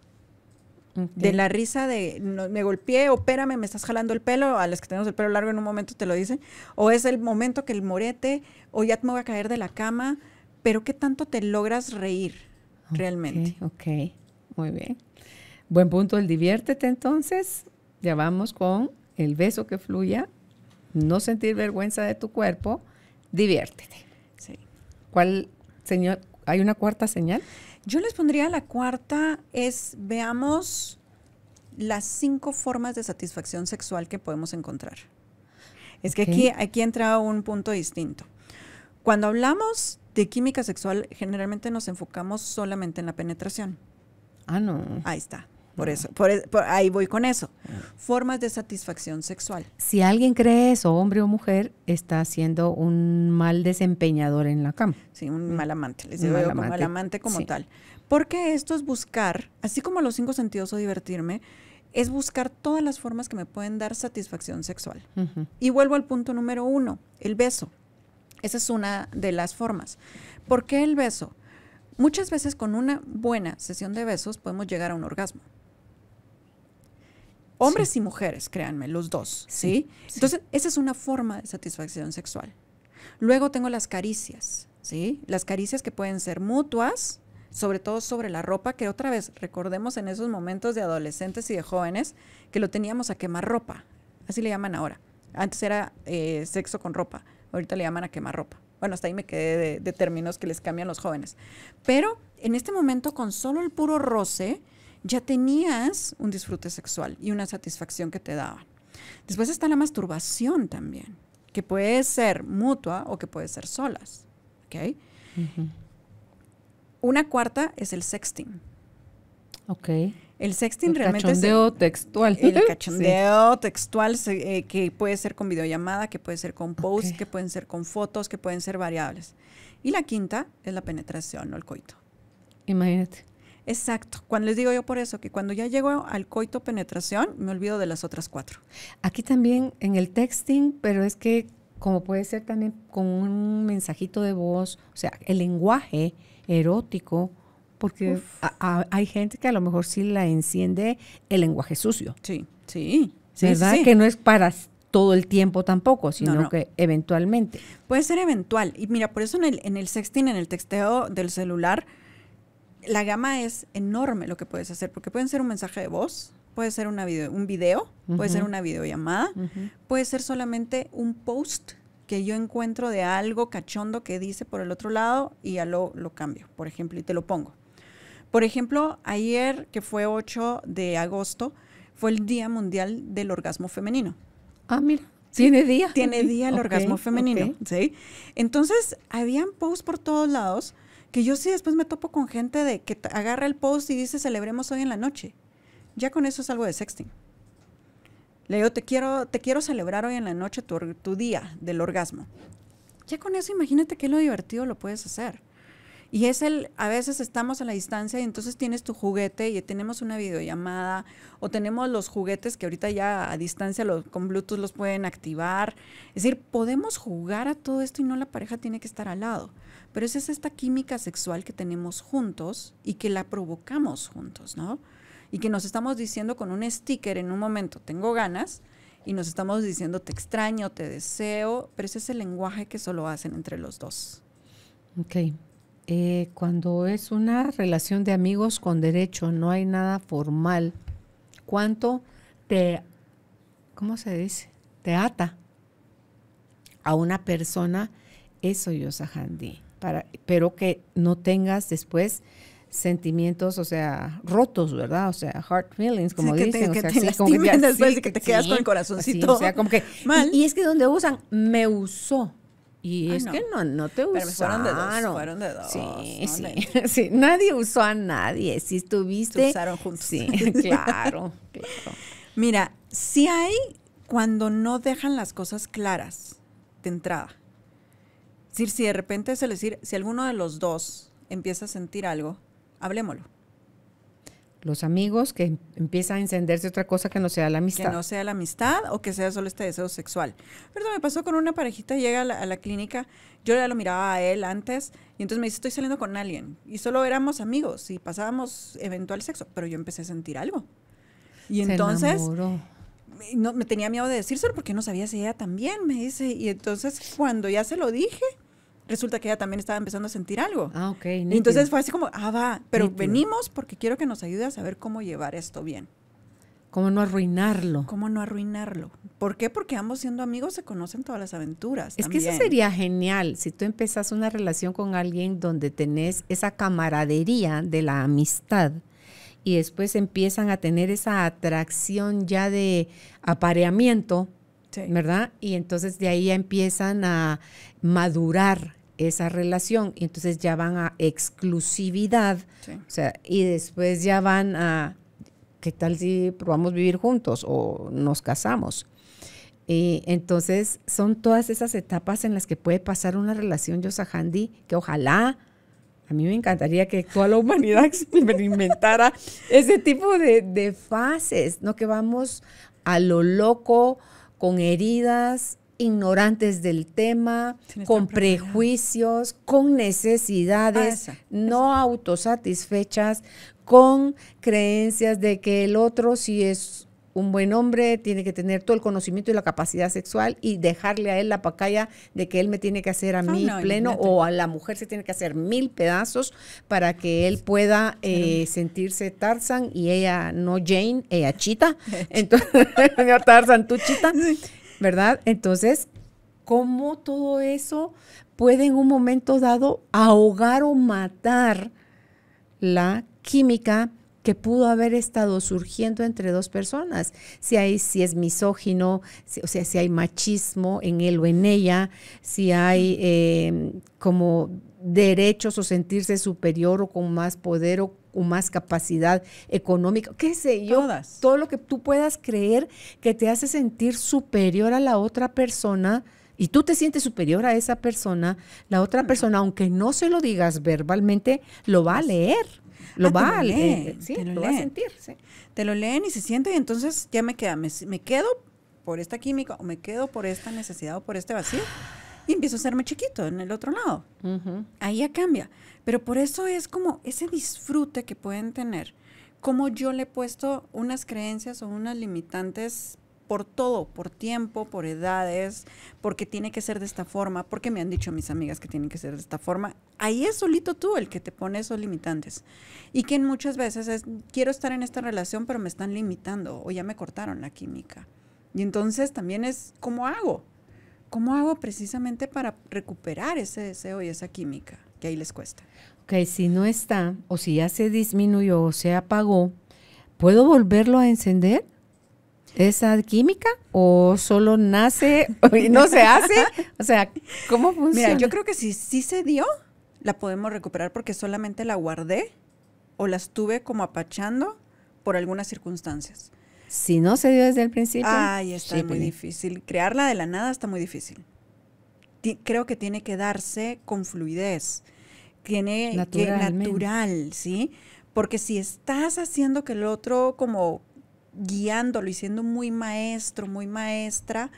De la risa de me golpeé, opérame, me estás jalando el pelo, a las que tenemos el pelo largo en un momento te lo dicen, o es el momento que el morete, o ya me voy a caer de la cama, pero ¿qué tanto te logras reír realmente? Ok, muy bien. Buen punto el diviértete entonces. Ya vamos con el beso que fluya no sentir vergüenza de tu cuerpo, diviértete. Sí. ¿Cuál, señor, hay una cuarta señal? Yo les pondría la cuarta es veamos las cinco formas de satisfacción sexual que podemos encontrar. Es que aquí, aquí entra un punto distinto. Cuando hablamos de química sexual, generalmente nos enfocamos solamente en la penetración. Ah, no. Ahí está. Por eso, e, por, ahí voy con eso. Formas de satisfacción sexual. Si alguien cree eso, hombre o mujer, está siendo un mal desempeñador en la cama. Sí, un mm. mal amante. Les digo mal como mal amante como tal. Porque esto es buscar, así como los cinco sentidos o divertirme, es buscar todas las formas que me pueden dar satisfacción sexual. Y vuelvo al punto número uno, el beso. Esa es una de las formas. ¿Por qué el beso? Muchas veces con una buena sesión de besos podemos llegar a un orgasmo hombres y mujeres, créanme, los dos, ¿sí? Entonces, esa es una forma de satisfacción sexual. Luego tengo las caricias, ¿sí? Las caricias que pueden ser mutuas, sobre todo sobre la ropa, que otra vez recordemos en esos momentos de adolescentes y de jóvenes que lo teníamos a quemar ropa, así le llaman ahora. Antes era eh, sexo con ropa, ahorita le llaman a quemar ropa. Bueno, hasta ahí me quedé de, términos que les cambian los jóvenes. Pero en este momento, con solo el puro roce, ya tenías un disfrute sexual y una satisfacción que te daban. Después está la masturbación también, que puede ser mutua o que puede ser solas. Una cuarta es el sexting. Ok. El sexting realmente es el, textual. El cachondeo textual eh, que puede ser con videollamada, que puede ser con post, que pueden ser con fotos, que pueden ser variables. Y la quinta es la penetración, no el coito. Imagínate. Exacto. Cuando les digo yo por eso, que cuando ya llego al coito penetración, me olvido de las otras cuatro. Aquí también en el texting, pero es que como puede ser también con un mensajito de voz, o sea, el lenguaje erótico, porque hay gente que a lo mejor sí la enciende el lenguaje sucio. Sí, sí. ¿Verdad? Que no es para todo el tiempo tampoco, sino que eventualmente. Puede ser eventual. Y mira, por eso el, en el sexting, en el texteo del celular, la gama es enorme lo que puedes hacer, porque pueden ser un mensaje de voz, puede ser una video, un video, puede ser una videollamada, puede ser solamente un post que yo encuentro de algo cachondo que dice por el otro lado y ya lo, lo cambio, por ejemplo, y te lo pongo. Por ejemplo, ayer, que fue 8 de agosto, fue el Día Mundial del Orgasmo Femenino. Ah, mira. ¿Tiene día? Tiene día el orgasmo femenino, ¿sí? Entonces, habían posts por todos lados que yo sí después me topo con gente de que agarra el post y dice celebremos hoy en la noche. Ya con eso es algo de sexting. Le digo, te quiero, te quiero celebrar hoy en la noche tu, día del orgasmo. Ya con eso imagínate qué lo divertido lo puedes hacer. Y es el, a veces estamos a la distancia y entonces tienes tu juguete y tenemos una videollamada o tenemos los juguetes que ahorita ya a distancia con Bluetooth los pueden activar. Es decir, podemos jugar a todo esto y no la pareja tiene que estar al lado. Pero esa es esta química sexual que tenemos juntos y que la provocamos juntos, ¿no? Y que nos estamos diciendo con un sticker en un momento, tengo ganas, y nos estamos diciendo te extraño, te deseo, pero ese es el lenguaje que solo hacen entre los dos. Ok. Eh, cuando es una relación de amigos con derecho, no hay nada formal, ¿cuánto te, ¿cómo se dice? Te ata a una persona, eso yo, sahandi para, pero que no tengas después sentimientos, o sea, rotos, ¿verdad? O sea, heart feelings, como dicen. Que te, o sea, sí, que que te quedas con el corazoncito. o sea, como que. Mal. Y, es que donde usan, me usó. Y ah, es que no, no te pues usaron. Fueron de dos. Fueron de dos. Sí, sí, sí. Nadie usó a nadie. Si estuviste. Se usaron juntos. Sí, claro, claro. Mira, sí hay cuando no dejan las cosas claras de entrada decir, si de repente es el decir, si alguno de los dos empieza a sentir algo, hablémoslo. Los amigos que empieza a encenderse otra cosa que no sea la amistad. Que no sea la amistad o que sea solo este deseo sexual. Perdón, me pasó con una parejita, llega a la, clínica, yo ya lo miraba a él antes y entonces me dice, estoy saliendo con alguien. Y solo éramos amigos y pasábamos eventual sexo, pero yo empecé a sentir algo. Y entonces... no, me tenía miedo de decírselo porque no sabía si ella también me dice. Y entonces cuando ya se lo dije, resulta que ella también estaba empezando a sentir algo. Ah, ok. entonces fue así como, ah, va, pero venimos porque quiero que nos ayude a saber cómo llevar esto bien. ¿Cómo no arruinarlo? ¿Cómo no arruinarlo? ¿Por qué? Porque ambos siendo amigos se conocen todas las aventuras. Es que eso sería genial si tú empezas una relación con alguien donde tenés esa camaradería de la amistad y después empiezan a tener esa atracción ya de apareamiento, ¿verdad? Y entonces de ahí ya empiezan a madurar esa relación y entonces ya van a exclusividad, o sea, y después ya van a, ¿qué tal si probamos vivir juntos o nos casamos? Y entonces son todas esas etapas en las que puede pasar una relación, Yosahandi, que ojalá, a mí me encantaría que toda la humanidad experimentara ese tipo de, de fases, no que vamos a lo loco, con heridas, ignorantes del tema, con prejuicios, con necesidades ah, no autosatisfechas, con creencias de que el otro si es un buen hombre tiene que tener todo el conocimiento y la capacidad sexual y dejarle a él la pacaya de que él me tiene que hacer a ah, mí pleno o a la mujer se tiene que hacer mil pedazos para que él pueda eh, sentirse Tarzan y ella no Jane, ella Chita. Entonces, Tarzan, tú Chita. ¿verdad? Entonces, ¿cómo todo eso puede en un momento dado ahogar o matar la química que pudo haber estado surgiendo entre dos personas, si hay, si es misógino, o sea, si hay machismo en él o en ella, si hay eh, como derechos o sentirse superior o con más poder o o más capacidad económica, qué sé yo, todo lo que tú puedas creer que te hace sentir superior a la otra persona y tú te sientes superior a esa persona, la otra mm. persona, aunque no se lo digas verbalmente, lo va a leer. Lo va a leer, te lo, va a sentir. Te lo leen y se siente y entonces ya me queda, me, quedo por esta química o me quedo por esta necesidad o por este vacío y empiezo a hacerme chiquito en el otro lado. Ahí ya cambia. Pero por eso es como ese disfrute que pueden tener, como yo le he puesto unas creencias o unas limitantes por todo, por tiempo, por edades, porque tiene que ser de esta forma, porque me han dicho mis amigas que tiene que ser de esta forma. Ahí es solito tú el que te pone esos limitantes. Y que muchas veces es, quiero estar en esta relación, pero me están limitando o ya me cortaron la química. Y entonces también es, ¿cómo hago? ¿Cómo hago precisamente para recuperar ese deseo y esa química? que ahí les cuesta. Ok, si no está, o si ya se disminuyó o se apagó, ¿puedo volverlo a encender? ¿Esa química o solo nace y no se hace? O sea, ¿cómo funciona? Mira, yo creo que si sí se dio, la podemos recuperar porque solamente la guardé o la estuve como apachando por algunas circunstancias. Si no se dio desde el principio. Ay, está muy difícil. Crearla de la nada está muy difícil creo que tiene que darse con fluidez, tiene que natural, ¿sí? Porque si estás haciendo que el otro como guiándolo y siendo muy maestro, muy maestra,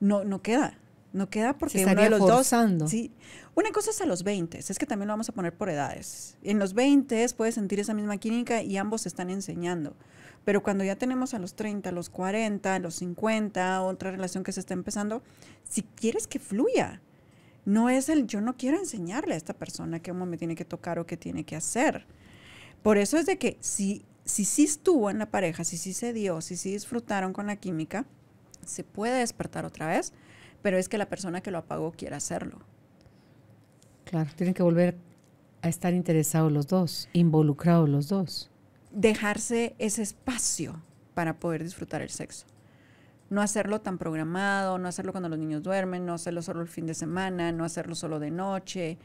no, no queda. No queda porque uno de los dos. Sí. Una cosa es a los 20, es que también lo vamos a poner por edades. En los 20 puedes sentir esa misma química y ambos están enseñando. Pero cuando ya tenemos a los 30, a los 40, a los 50, otra relación que se está empezando, si quieres que fluya, no es el yo no quiero enseñarle a esta persona qué me tiene que tocar o qué tiene que hacer. Por eso es de que si si sí estuvo en la pareja, si sí se dio, si sí disfrutaron con la química, se puede despertar otra vez, pero es que la persona que lo apagó quiere hacerlo. Claro, tienen que volver a estar interesados los dos, involucrados los dos dejarse ese espacio para poder disfrutar el sexo. No hacerlo tan programado, no hacerlo cuando los niños duermen, no hacerlo solo el fin de semana, no hacerlo solo de noche,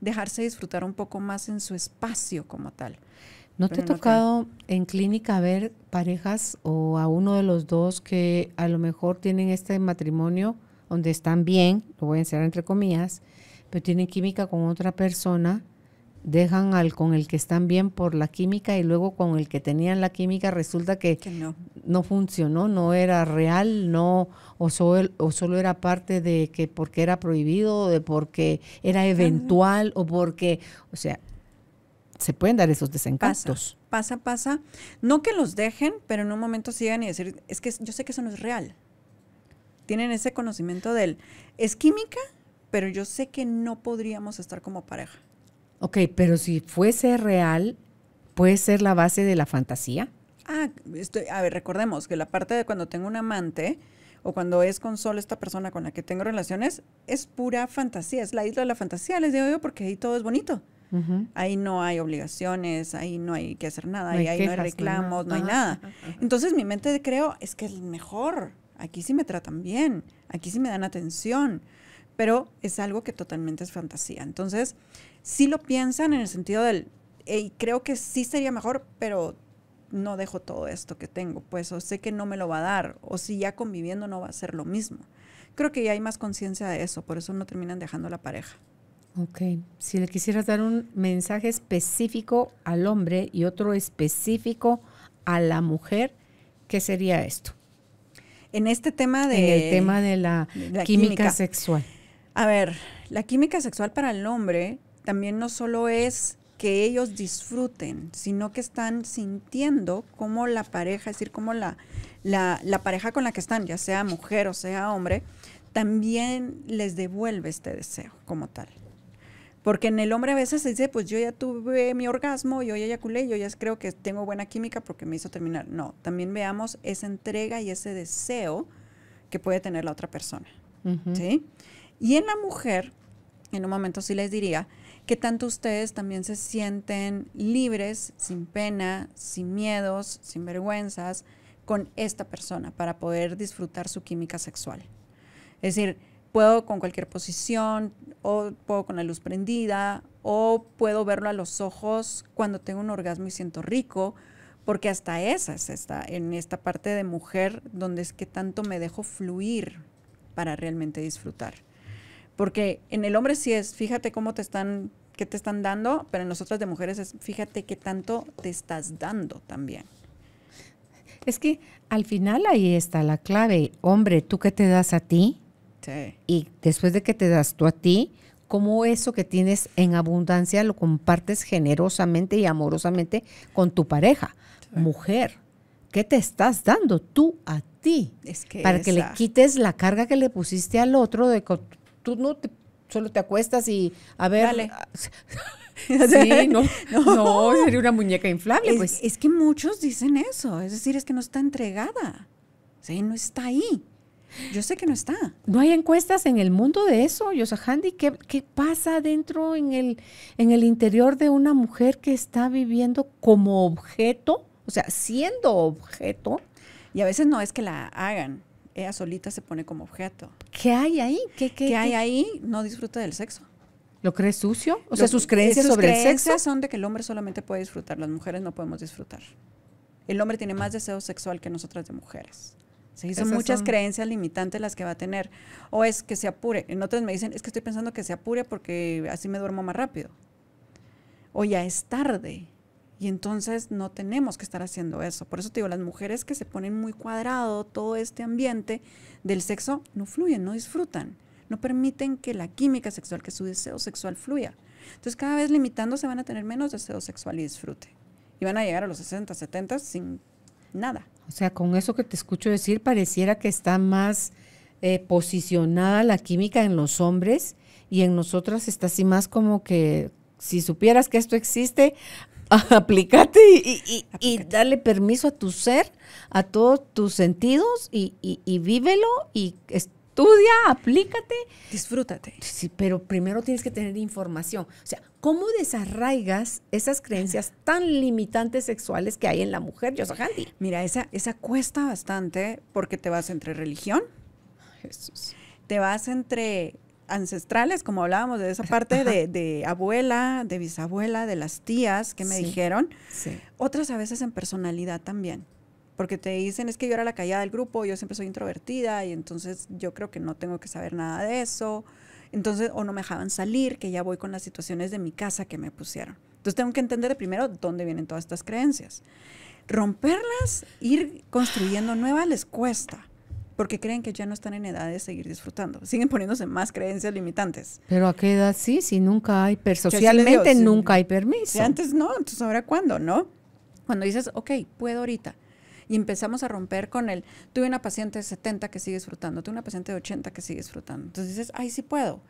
dejarse disfrutar un poco más en su espacio como tal. ¿No te ha tocado en clínica ver parejas o a uno de los dos que a lo mejor tienen este matrimonio donde están bien, lo voy a enseñar entre comillas, pero tienen química con otra persona dejan al con el que están bien por la química y luego con el que tenían la química resulta que, no. funcionó, no era real, no o, o solo era parte de que porque era prohibido, de porque era eventual o porque, o sea, se pueden dar esos desencantos. Pasa, pasa, pasa. No que los dejen, pero en un momento sigan y decir, es que yo sé que eso no es real. Tienen ese conocimiento del, es química, pero yo sé que no podríamos estar como pareja Ok, pero si fuese real, ¿puede ser la base de la fantasía? Ah, a ver, recordemos que la parte de cuando tengo un amante o cuando es con solo esta persona con la que tengo relaciones, es pura fantasía, es la isla de la fantasía, les digo yo, porque ahí todo es bonito. Ahí no hay obligaciones, ahí no hay que hacer nada, ahí, no hay reclamos, no, hay nada. Entonces mi mente creo, es que es mejor, aquí sí me tratan bien, aquí sí me dan atención, pero es algo que totalmente es fantasía. Entonces, si lo piensan en el sentido del, hey, creo que sí sería mejor, pero no dejo todo esto que tengo, pues, o sé que no me lo va a dar, o si ya conviviendo no va a ser lo mismo. Creo que ya hay más conciencia de eso, por eso no terminan dejando la pareja. Ok, si le quisieras dar un mensaje específico al hombre y otro específico a la mujer, ¿qué sería esto? En este tema de... En el tema de la, química sexual. A ver, la química sexual para el hombre también no solo es que ellos disfruten, sino que están sintiendo cómo la pareja, es decir, como la, la, pareja con la que están, ya sea mujer o sea hombre, también les devuelve este deseo como tal. Porque en el hombre a veces se dice, pues yo ya tuve mi orgasmo, yo ya culé yo ya creo que tengo buena química porque me hizo terminar. No, también veamos esa entrega y ese deseo que puede tener la otra persona. Y en la mujer, en un momento sí les diría, qué tanto ustedes también se sienten libres, sin pena, sin miedos, sin vergüenzas con esta persona para poder disfrutar su química sexual. Es decir, puedo con cualquier posición, o puedo con la luz prendida, o puedo verlo a los ojos cuando tengo un orgasmo y siento rico, porque hasta esa es esta, en esta parte de mujer donde es que tanto me dejo fluir para realmente disfrutar. Porque en el hombre sí es, fíjate cómo te están, qué te están dando, pero en nosotras de mujeres es, fíjate qué tanto te estás dando también. Es que al final ahí está la clave. Hombre, tú qué te das a ti. Sí. Y después de que te das tú a ti, cómo eso que tienes en abundancia lo compartes generosamente y amorosamente con tu pareja. Mujer, ¿qué te estás dando tú a ti? Es que para que le quites la carga que le pusiste al otro de tú no solo te acuestas y a ver. Ah, sí, no, sería una muñeca inflable, es, pues. Es que muchos dicen eso, es decir, es que no está entregada. Sí, no está ahí. Yo sé que no está. No hay encuestas en el mundo de eso, Yosahandi. ¿Qué, qué pasa dentro en el, en el interior de una mujer que está viviendo como objeto? O sea, siendo objeto. Y a veces no es que la hagan, ella solita se pone como objeto. ¿Qué hay ahí? ¿Qué, qué, hay ahí? No disfruta del sexo. ¿Lo crees sucio? O sea, sus creencias eh, sobre el sexo. son de que el hombre solamente puede disfrutar, las mujeres no podemos disfrutar. El hombre tiene más deseo sexual que nosotras de mujeres. Se son muchas creencias limitantes las que va a tener. O es que se apure. En otras me dicen, es que estoy pensando que se apure porque así me duermo más rápido. O ya es tarde. Y entonces no tenemos que estar haciendo eso. Por eso te digo, las mujeres que se ponen muy cuadrado todo este ambiente del sexo no fluyen, no disfrutan, no permiten que la química sexual, que su deseo sexual fluya. Entonces cada vez limitándose van a tener menos deseo sexual y disfrute. Y van a llegar a los 60, 70 sin nada. O sea, con eso que te escucho decir, pareciera que está más eh, posicionada la química en los hombres y en nosotras está así más como que si supieras que esto existe, aplicate y, dale permiso a tu ser, a todos tus sentidos y, vívelo y estudia, aplícate. Disfrútate. Sí, pero primero tienes que tener información. O sea, ¿cómo desarraigas esas creencias tan limitantes sexuales que hay en la mujer, Yosahandi? Mira, esa, esa cuesta bastante porque te vas entre religión. Jesús. Te vas entre ancestrales, como hablábamos de esa parte de, abuela, de bisabuela, de las tías que me dijeron. Otras a veces en personalidad también. Porque te dicen, es que yo era la callada del grupo, yo siempre soy introvertida y entonces yo creo que no tengo que saber nada de eso. Entonces, o no me dejaban salir, que ya voy con las situaciones de mi casa que me pusieron. Entonces, tengo que entender primero dónde vienen todas estas creencias. Romperlas, ir construyendo nuevas, les cuesta porque creen que ya no están en edad de seguir disfrutando. Siguen poniéndose más creencias limitantes. Pero a qué edad sí, si nunca hay, pero socialmente nunca hay permiso. antes no, entonces ahora cuándo, ¿no? Cuando dices, ok, puedo ahorita. Y empezamos a romper con el, tuve una paciente de 70 que sigue disfrutando, tuve una paciente de 80 que sigue disfrutando. Entonces dices, ay, sí puedo.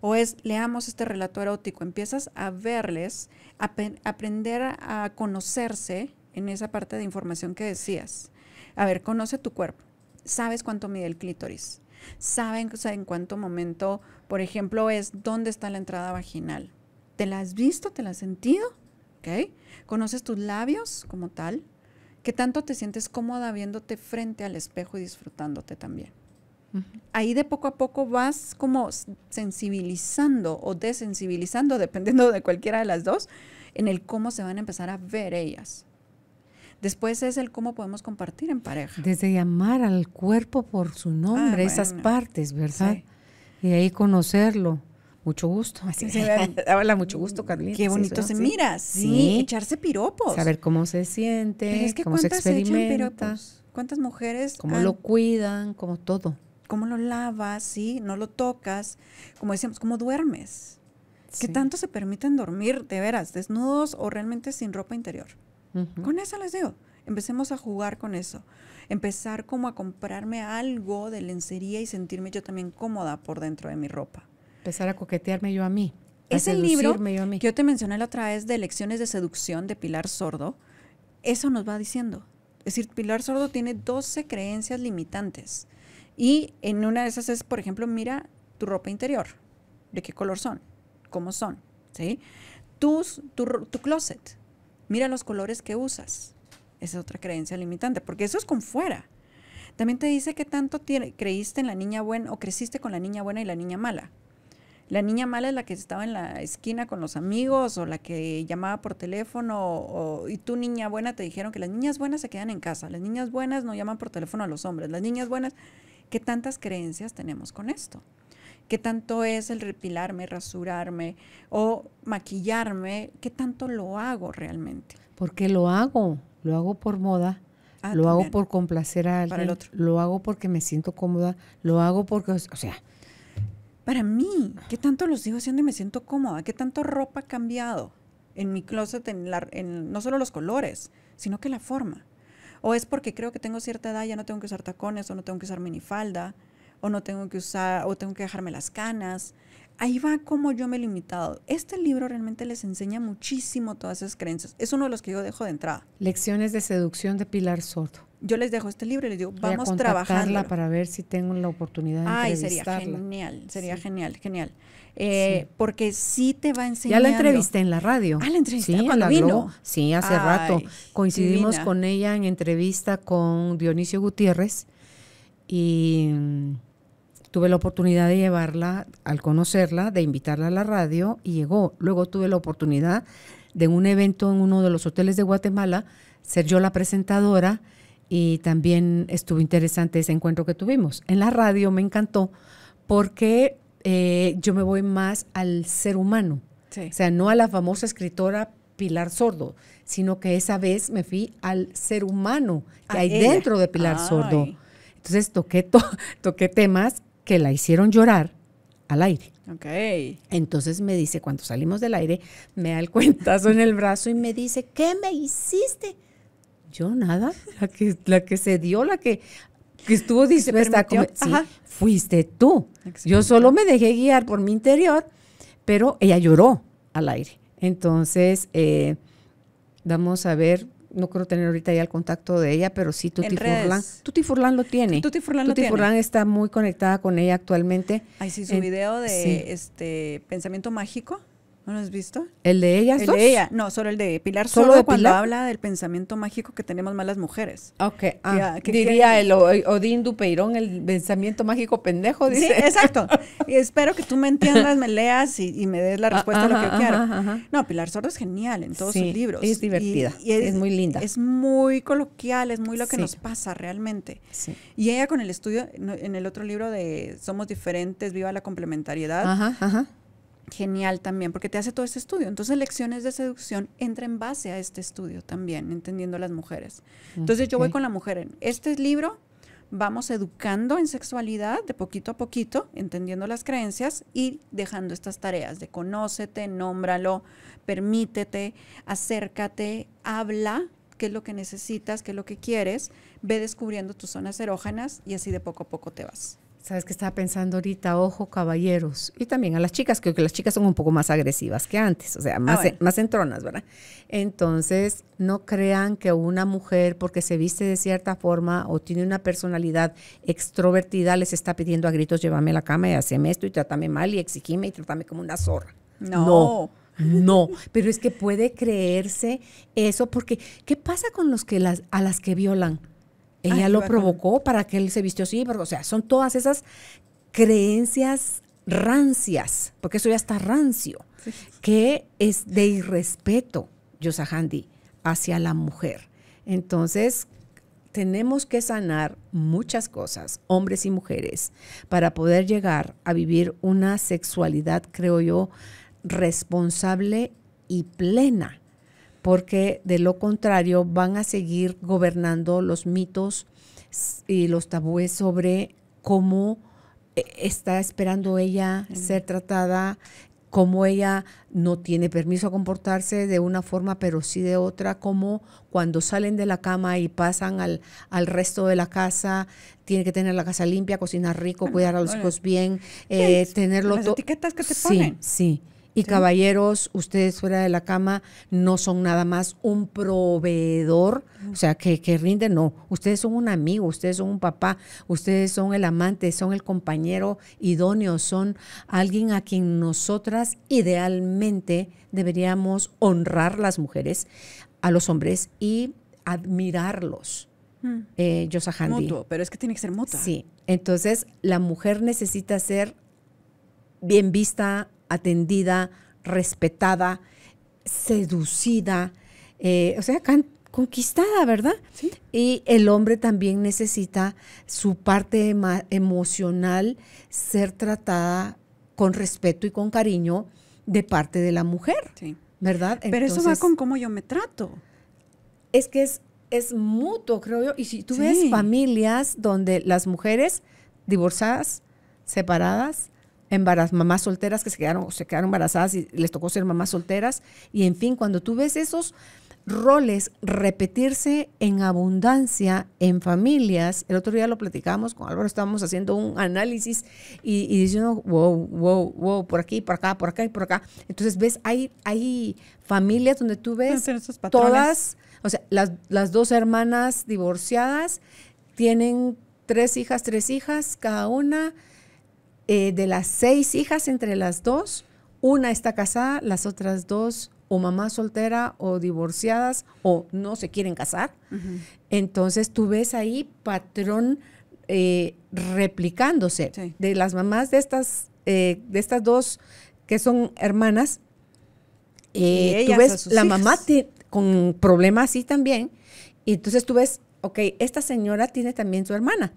O es, leamos este relato erótico. Empiezas a verles, a aprender a conocerse en esa parte de información que decías. A ver, conoce tu cuerpo sabes cuánto mide el clítoris, saben en cuánto momento, por ejemplo, es dónde está la entrada vaginal. ¿Te la has visto? ¿Te la has sentido? ¿Conoces tus labios como tal? ¿Qué tanto te sientes cómoda viéndote frente al espejo y disfrutándote también? Ahí de poco a poco vas como sensibilizando o desensibilizando, dependiendo de cualquiera de las dos, en el cómo se van a empezar a ver ellas. Después es el cómo podemos compartir en pareja. Desde llamar al cuerpo por su nombre, ah, esas partes, ¿verdad? Y ahí conocerlo. Mucho gusto. Así Habla mucho gusto, Carlita. Qué bonito se mira. Sí, echarse piropos. Saber cómo se siente, cómo se experimenta. ¿Cuántas mujeres? Cómo lo cuidan, cómo todo. Cómo lo lavas, sí, no lo tocas. Como decíamos, cómo duermes. ¿Qué tanto se permiten dormir, de veras, desnudos o realmente sin ropa interior? Con eso les digo, empecemos a jugar con eso. Empezar como a comprarme algo de lencería y sentirme yo también cómoda por dentro de mi ropa. Empezar a coquetearme yo a mí. es el libro que yo te mencioné la otra vez de Lecciones de Seducción de Pilar Sordo. Eso nos va diciendo. Es decir, Pilar Sordo tiene 12 creencias limitantes. Y en una de esas es, por ejemplo, mira tu ropa interior. ¿De qué color son? ¿Cómo son? ¿Sí? Tus, tu, tu closet mira los colores que usas. Esa es otra creencia limitante, porque eso es con fuera. También te dice qué tanto creíste en la niña buena o creciste con la niña buena y la niña mala. La niña mala es la que estaba en la esquina con los amigos o la que llamaba por teléfono y tú niña buena te dijeron que las niñas buenas se quedan en casa, las niñas buenas no llaman por teléfono a los hombres, las niñas buenas, ¿qué tantas creencias tenemos con esto? qué tanto es el repilarme, rasurarme o maquillarme, qué tanto lo hago realmente. Porque lo hago, lo hago por moda, ah, lo hago por complacer a alguien, otro. lo hago porque me siento cómoda, lo hago porque, o sea... Para mí, ¿qué tanto lo sigo haciendo y me siento cómoda? ¿Qué tanto ropa ha cambiado en mi closet, no solo los colores, sino que la forma? ¿O es porque creo que tengo cierta edad, ya no tengo que usar tacones o no tengo que usar minifalda? o no tengo que usar, o tengo que dejarme las canas. Ahí va como yo me he limitado. Este libro realmente les enseña muchísimo todas esas creencias. Es uno de los que yo dejo de entrada. Lecciones de seducción de Pilar Soto. Yo les dejo este libro y les digo, vamos a trabajando. para ver si tengo la oportunidad de Ay, sería genial, sería genial, genial. Eh, porque sí te va a enseñar. Ya la entrevisté en la radio. Ah, la entrevisté cuando vino. sí, hace rato. Coincidimos con ella en entrevista con Dionisio Gutiérrez y Tuve la oportunidad de llevarla, al conocerla, de invitarla a la radio y llegó. Luego tuve la oportunidad de un evento en uno de los hoteles de Guatemala, ser yo la presentadora y también estuvo interesante ese encuentro que tuvimos. En la radio me encantó porque eh, yo me voy más al ser humano, o sea, no a la famosa escritora Pilar Sordo, sino que esa vez me fui al ser humano que hay dentro de Pilar Sordo. Entonces toqué, toqué temas que la hicieron llorar al aire. Okay. Entonces me dice, cuando salimos del aire, me da el cuentazo en el brazo y me dice, ¿qué me hiciste? Yo nada, la que, se dio, la que, estuvo dispuesta a fuiste tú. Yo solo me dejé guiar por mi interior, pero ella lloró al aire. Entonces, eh, vamos a ver, no creo tener ahorita ya el contacto de ella, pero sí Tuti Furlan. Tuti Furlan lo tiene. Tuti Furlan, Tuti Furlan está muy conectada con ella actualmente. Ay, sí, su video de este pensamiento mágico. ¿No lo has visto? ¿El de ellas el de ella. No, solo el de Pilar. Solo, cuando Pilar? habla del pensamiento mágico que tenemos más las mujeres. Ok. Ah, diría el Odín Dupeirón, el pensamiento mágico pendejo, dice. Sí, exacto. y espero que tú me entiendas, me leas y, me des la ah, respuesta lo que quiero. No, Pilar Sordo es genial en todos sus libros. es divertida. es, muy linda. Es muy coloquial, es muy lo que nos pasa realmente. Sí. Y ella con el estudio, en el otro libro de Somos Diferentes, Viva la Complementariedad. Ajá, ajá genial también, porque te hace todo este estudio. Entonces, lecciones de seducción entra en base a este estudio también, entendiendo a las mujeres. Mm, Entonces, yo voy con la mujer en este libro, vamos educando en sexualidad de poquito a poquito, entendiendo las creencias y dejando estas tareas de conócete, nómbralo, permítete, acércate, habla qué es lo que necesitas, qué es lo que quieres, ve descubriendo tus zonas erógenas y así de poco a poco te vas. Sabes que estaba pensando ahorita, ojo caballeros, y también a las chicas, creo que las chicas son un poco más agresivas que antes, o sea, ah, más, más entronas, ¿verdad? Entonces, no crean que una mujer, porque se viste de cierta forma o tiene una personalidad extrovertida, les está pidiendo a gritos, llévame a la cama y haceme esto y trátame mal y exigime y trátame como una zorra. No. no. No, pero es que puede creerse eso, porque ¿qué pasa con los que las, a las que violan? Ella lo provocó para que él se vistió así, pero, o sea, son todas esas creencias rancias, porque eso ya está rancio, que es de irrespeto, Yosahandi, hacia la mujer. Entonces, tenemos que sanar muchas cosas, hombres y mujeres, para poder llegar a vivir una sexualidad, creo yo, responsable y plena porque de lo contrario van a seguir gobernando los mitos y los tabúes sobre cómo eh, está esperando ella ser tratada, cómo ella no tiene permiso a comportarse de una forma, pero sí de otra, cómo cuando salen de la cama y pasan al, resto de la casa, tiene que tener la casa limpia, cocinar rico, cuidar a los hijos bien, eh, tenerlo todo. etiquetas que te ponen. Sí, sí. Y caballeros, ustedes fuera de la cama no son nada más un proveedor, o sea, que, que rinde, no. Ustedes son un amigo, ustedes son un papá, ustedes son el amante, son el compañero idóneo, son alguien a quien nosotras idealmente deberíamos honrar las mujeres, a los hombres y admirarlos. Yosa mm. Eh, pero es que tiene que ser mota. Sí, entonces la mujer necesita ser bien vista, atendida, respetada, seducida, eh, o sea, conquistada, ¿verdad? Y el hombre también necesita su parte emocional ser tratada con respeto y con cariño de parte de la mujer, ¿verdad? Pero eso va con cómo yo me trato. Es que es, es mutuo, creo yo. Y si tú ves familias donde las mujeres divorciadas, separadas, embaraz, mamás solteras que se quedaron, se quedaron embarazadas y les tocó ser mamás solteras. Y en fin, cuando tú ves esos roles repetirse en abundancia en familias, el otro día lo platicamos con Álvaro, estábamos haciendo un análisis y, diciendo, wow, wow, wow, por aquí, por acá, por acá y por acá. Entonces, ves, hay, hay familias donde tú ves todas, o sea, las, las dos hermanas divorciadas tienen tres hijas, tres hijas, cada una eh, de las seis hijas, entre las dos, una está casada, las otras dos o mamá soltera o divorciadas o no se quieren casar. Entonces tú ves ahí patrón eh, replicándose de las mamás de estas, eh, de estas dos que son hermanas. tú ves la mamá con problemas así también. Y entonces tú ves, ok, esta señora tiene también su hermana.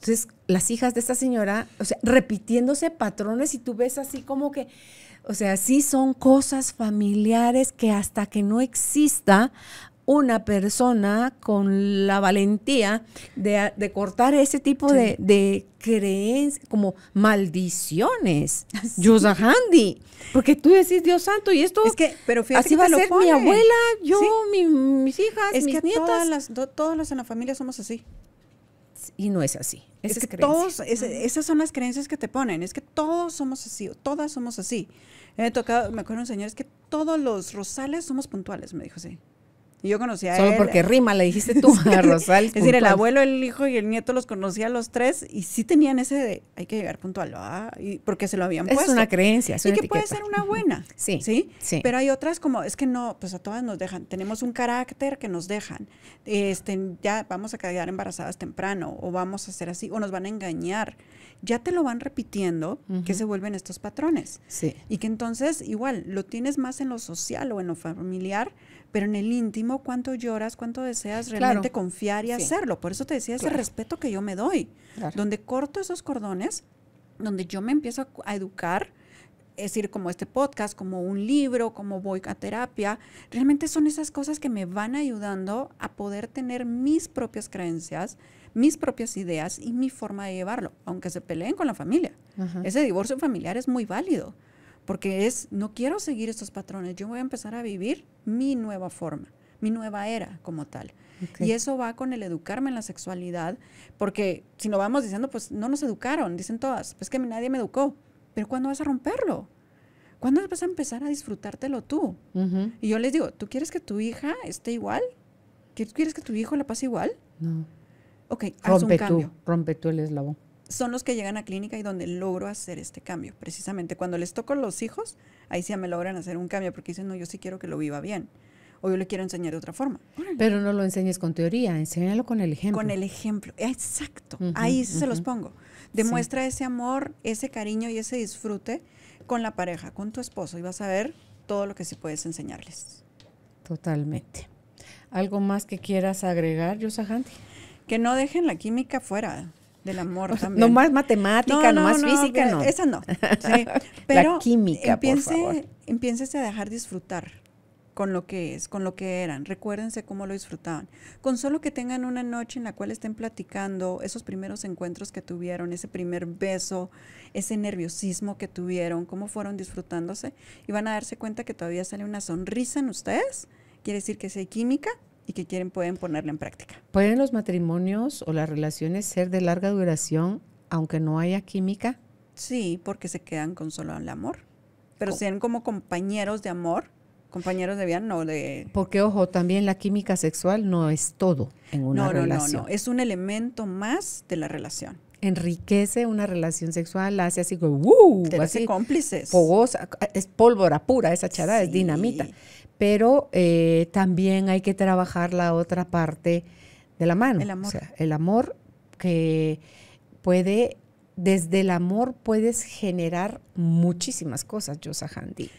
Entonces, las hijas de esta señora, o sea, repitiéndose patrones y tú ves así como que, o sea, sí son cosas familiares que hasta que no exista una persona con la valentía de, cortar ese tipo de, de creencias, como maldiciones. Yosa Handy. Porque tú decís, Dios santo, y esto. Es que, pero fíjate así va a ser mi abuela, yo, mi, mis hijas, es mis que nietas. Todas las, todos en la familia somos así y no es así. es, que todos, esas son las creencias que te ponen, es que todos somos así, todas somos así. he eh, tocado, me acuerdo un señor, es que todos los rosales somos puntuales, me dijo así. Y Yo conocía a Solo porque rima, le dijiste tú a Rosal. es decir, el abuelo, el hijo y el nieto los conocía a los tres y sí tenían ese de hay que llegar puntual, y porque se lo habían puesto. Es una creencia, es Y que puede ser una buena. sí, sí. Pero hay otras como, es que no, pues a todas nos dejan. Tenemos un carácter que nos dejan. Este, ya vamos a quedar embarazadas temprano o vamos a ser así o nos van a engañar. Ya te lo van repitiendo que se vuelven estos patrones. Sí. Y que entonces, igual, lo tienes más en lo social o en lo familiar pero en el íntimo, cuánto lloras, cuánto deseas realmente confiar y hacerlo. Por eso te decía ese respeto que yo me doy, donde corto esos cordones, donde yo me empiezo a, educar, es decir, como este podcast, como un libro, como voy a terapia, realmente son esas cosas que me van ayudando a poder tener mis propias creencias, mis propias ideas y mi forma de llevarlo, aunque se peleen con la familia. Ese divorcio familiar es muy válido porque es, no quiero seguir estos patrones, yo voy a empezar a vivir mi nueva forma, mi nueva era como tal. Y eso va con el educarme en la sexualidad, porque si no vamos diciendo, pues no nos educaron, dicen todas, pues que nadie me educó, pero ¿cuándo vas a romperlo? ¿Cuándo vas a empezar a disfrutártelo tú? Y yo les digo, ¿tú quieres que tu hija esté igual? ¿Quieres que tu hijo la pase igual? No. Ok, haz un tú, Rompe tú el eslabón son los que llegan a clínica y donde logro hacer este cambio. Precisamente cuando les toco los hijos, ahí sí me logran hacer un cambio porque dicen, no, yo sí quiero que lo viva bien. O yo le quiero enseñar de otra forma. Pero no lo enseñes con teoría, enséñalo con el ejemplo. Con el ejemplo, exacto. ahí se los pongo. Demuestra ese amor, ese cariño y ese disfrute con la pareja, con tu esposo y vas a ver todo lo que sí puedes enseñarles. Totalmente. ¿Algo más que quieras agregar, Yosahanti? Que no dejen la química fuera del amor también. No más matemática, no, más física, no. Esa no. Sí. Pero química, empiece, por favor. a dejar disfrutar con lo que es, con lo que eran. Recuérdense cómo lo disfrutaban. Con solo que tengan una noche en la cual estén platicando esos primeros encuentros que tuvieron, ese primer beso, ese nerviosismo que tuvieron, cómo fueron disfrutándose y van a darse cuenta que todavía sale una sonrisa en ustedes. Quiere decir que si hay química, y que quieren pueden ponerla en práctica. ¿Pueden los matrimonios o las relaciones ser de larga duración aunque no haya química? Sí, porque se quedan con solo el amor. Pero sean como compañeros de amor, compañeros de vida, no de... Porque, ojo, también la química sexual no es todo en una relación. No, no, no, es un elemento más de la relación. Enriquece una relación sexual, la hace así, que Te hace cómplices. Fogosa, es pólvora pura, esa charada es dinamita pero eh, también hay que trabajar la otra parte de la mano. El amor. O sea, el amor que puede, desde el amor puedes generar muchísimas cosas, handy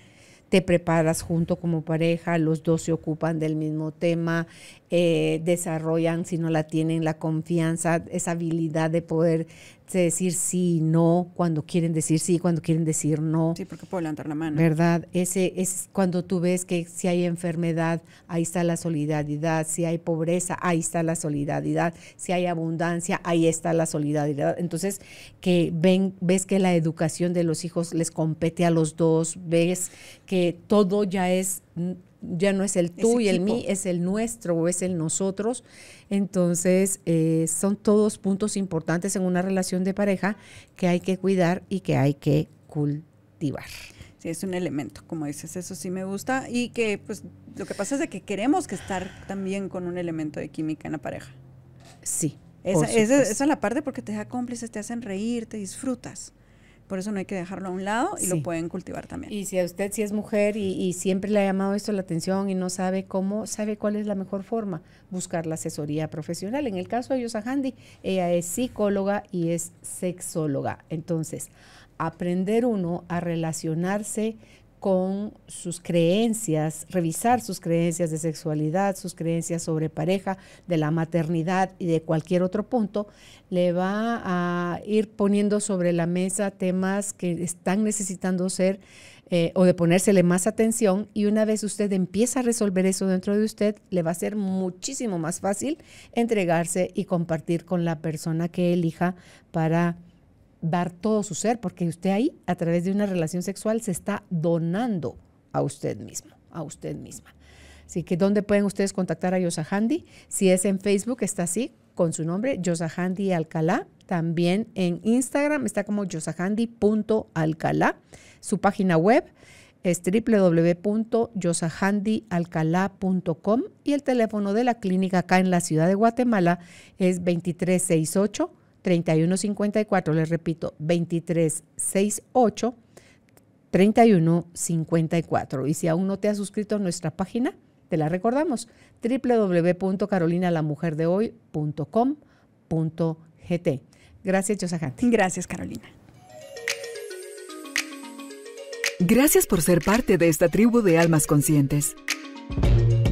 te preparas junto como pareja, los dos se ocupan del mismo tema, eh, desarrollan si no la tienen, la confianza, esa habilidad de poder decir sí y no, cuando quieren decir sí, cuando quieren decir no. Sí, porque puedo levantar la mano. ¿Verdad? Ese es cuando tú ves que si hay enfermedad, ahí está la solidaridad, si hay pobreza, ahí está la solidaridad, si hay abundancia, ahí está la solidaridad. Entonces, que ven, ves que la educación de los hijos les compete a los dos, ves que todo ya es ya no es el tú y el mí, es el nuestro o es el nosotros. Entonces, eh, son todos puntos importantes en una relación de pareja que hay que cuidar y que hay que cultivar. Sí, es un elemento, como dices, eso sí me gusta y que pues lo que pasa es de que queremos que estar también con un elemento de química en la pareja. Sí. Esa, esa es la parte porque te deja cómplices, te hacen reír, te disfrutas. Por eso no hay que dejarlo a un lado y lo pueden cultivar también. Y si a usted si es mujer y, y, siempre le ha llamado esto la atención y no sabe cómo, sabe cuál es la mejor forma, buscar la asesoría profesional. En el caso de Yosa Handy, ella es psicóloga y es sexóloga. Entonces, aprender uno a relacionarse con sus creencias, revisar sus creencias de sexualidad, sus creencias sobre pareja, de la maternidad y de cualquier otro punto, le va a ir poniendo sobre la mesa temas que están necesitando ser eh, o de ponérsele más atención y una vez usted empieza a resolver eso dentro de usted, le va a ser muchísimo más fácil entregarse y compartir con la persona que elija para dar todo su ser, porque usted ahí, a través de una relación sexual, se está donando a usted mismo, a usted misma. Así que, ¿dónde pueden ustedes contactar a handy Si es en Facebook, está así, con su nombre, Yosahandi Alcalá. También en Instagram está como yosahandy.alcalá. Su página web es www.yosahandyalcalá.com y el teléfono de la clínica acá en la ciudad de Guatemala es 2368 3154, les repito, 2368 3154. Y si aún no te has suscrito a nuestra página, te la recordamos, www.carolinalamujerdehoy.com.gt. Gracias, Josajante. Gracias, Carolina. Gracias por ser parte de esta tribu de almas conscientes.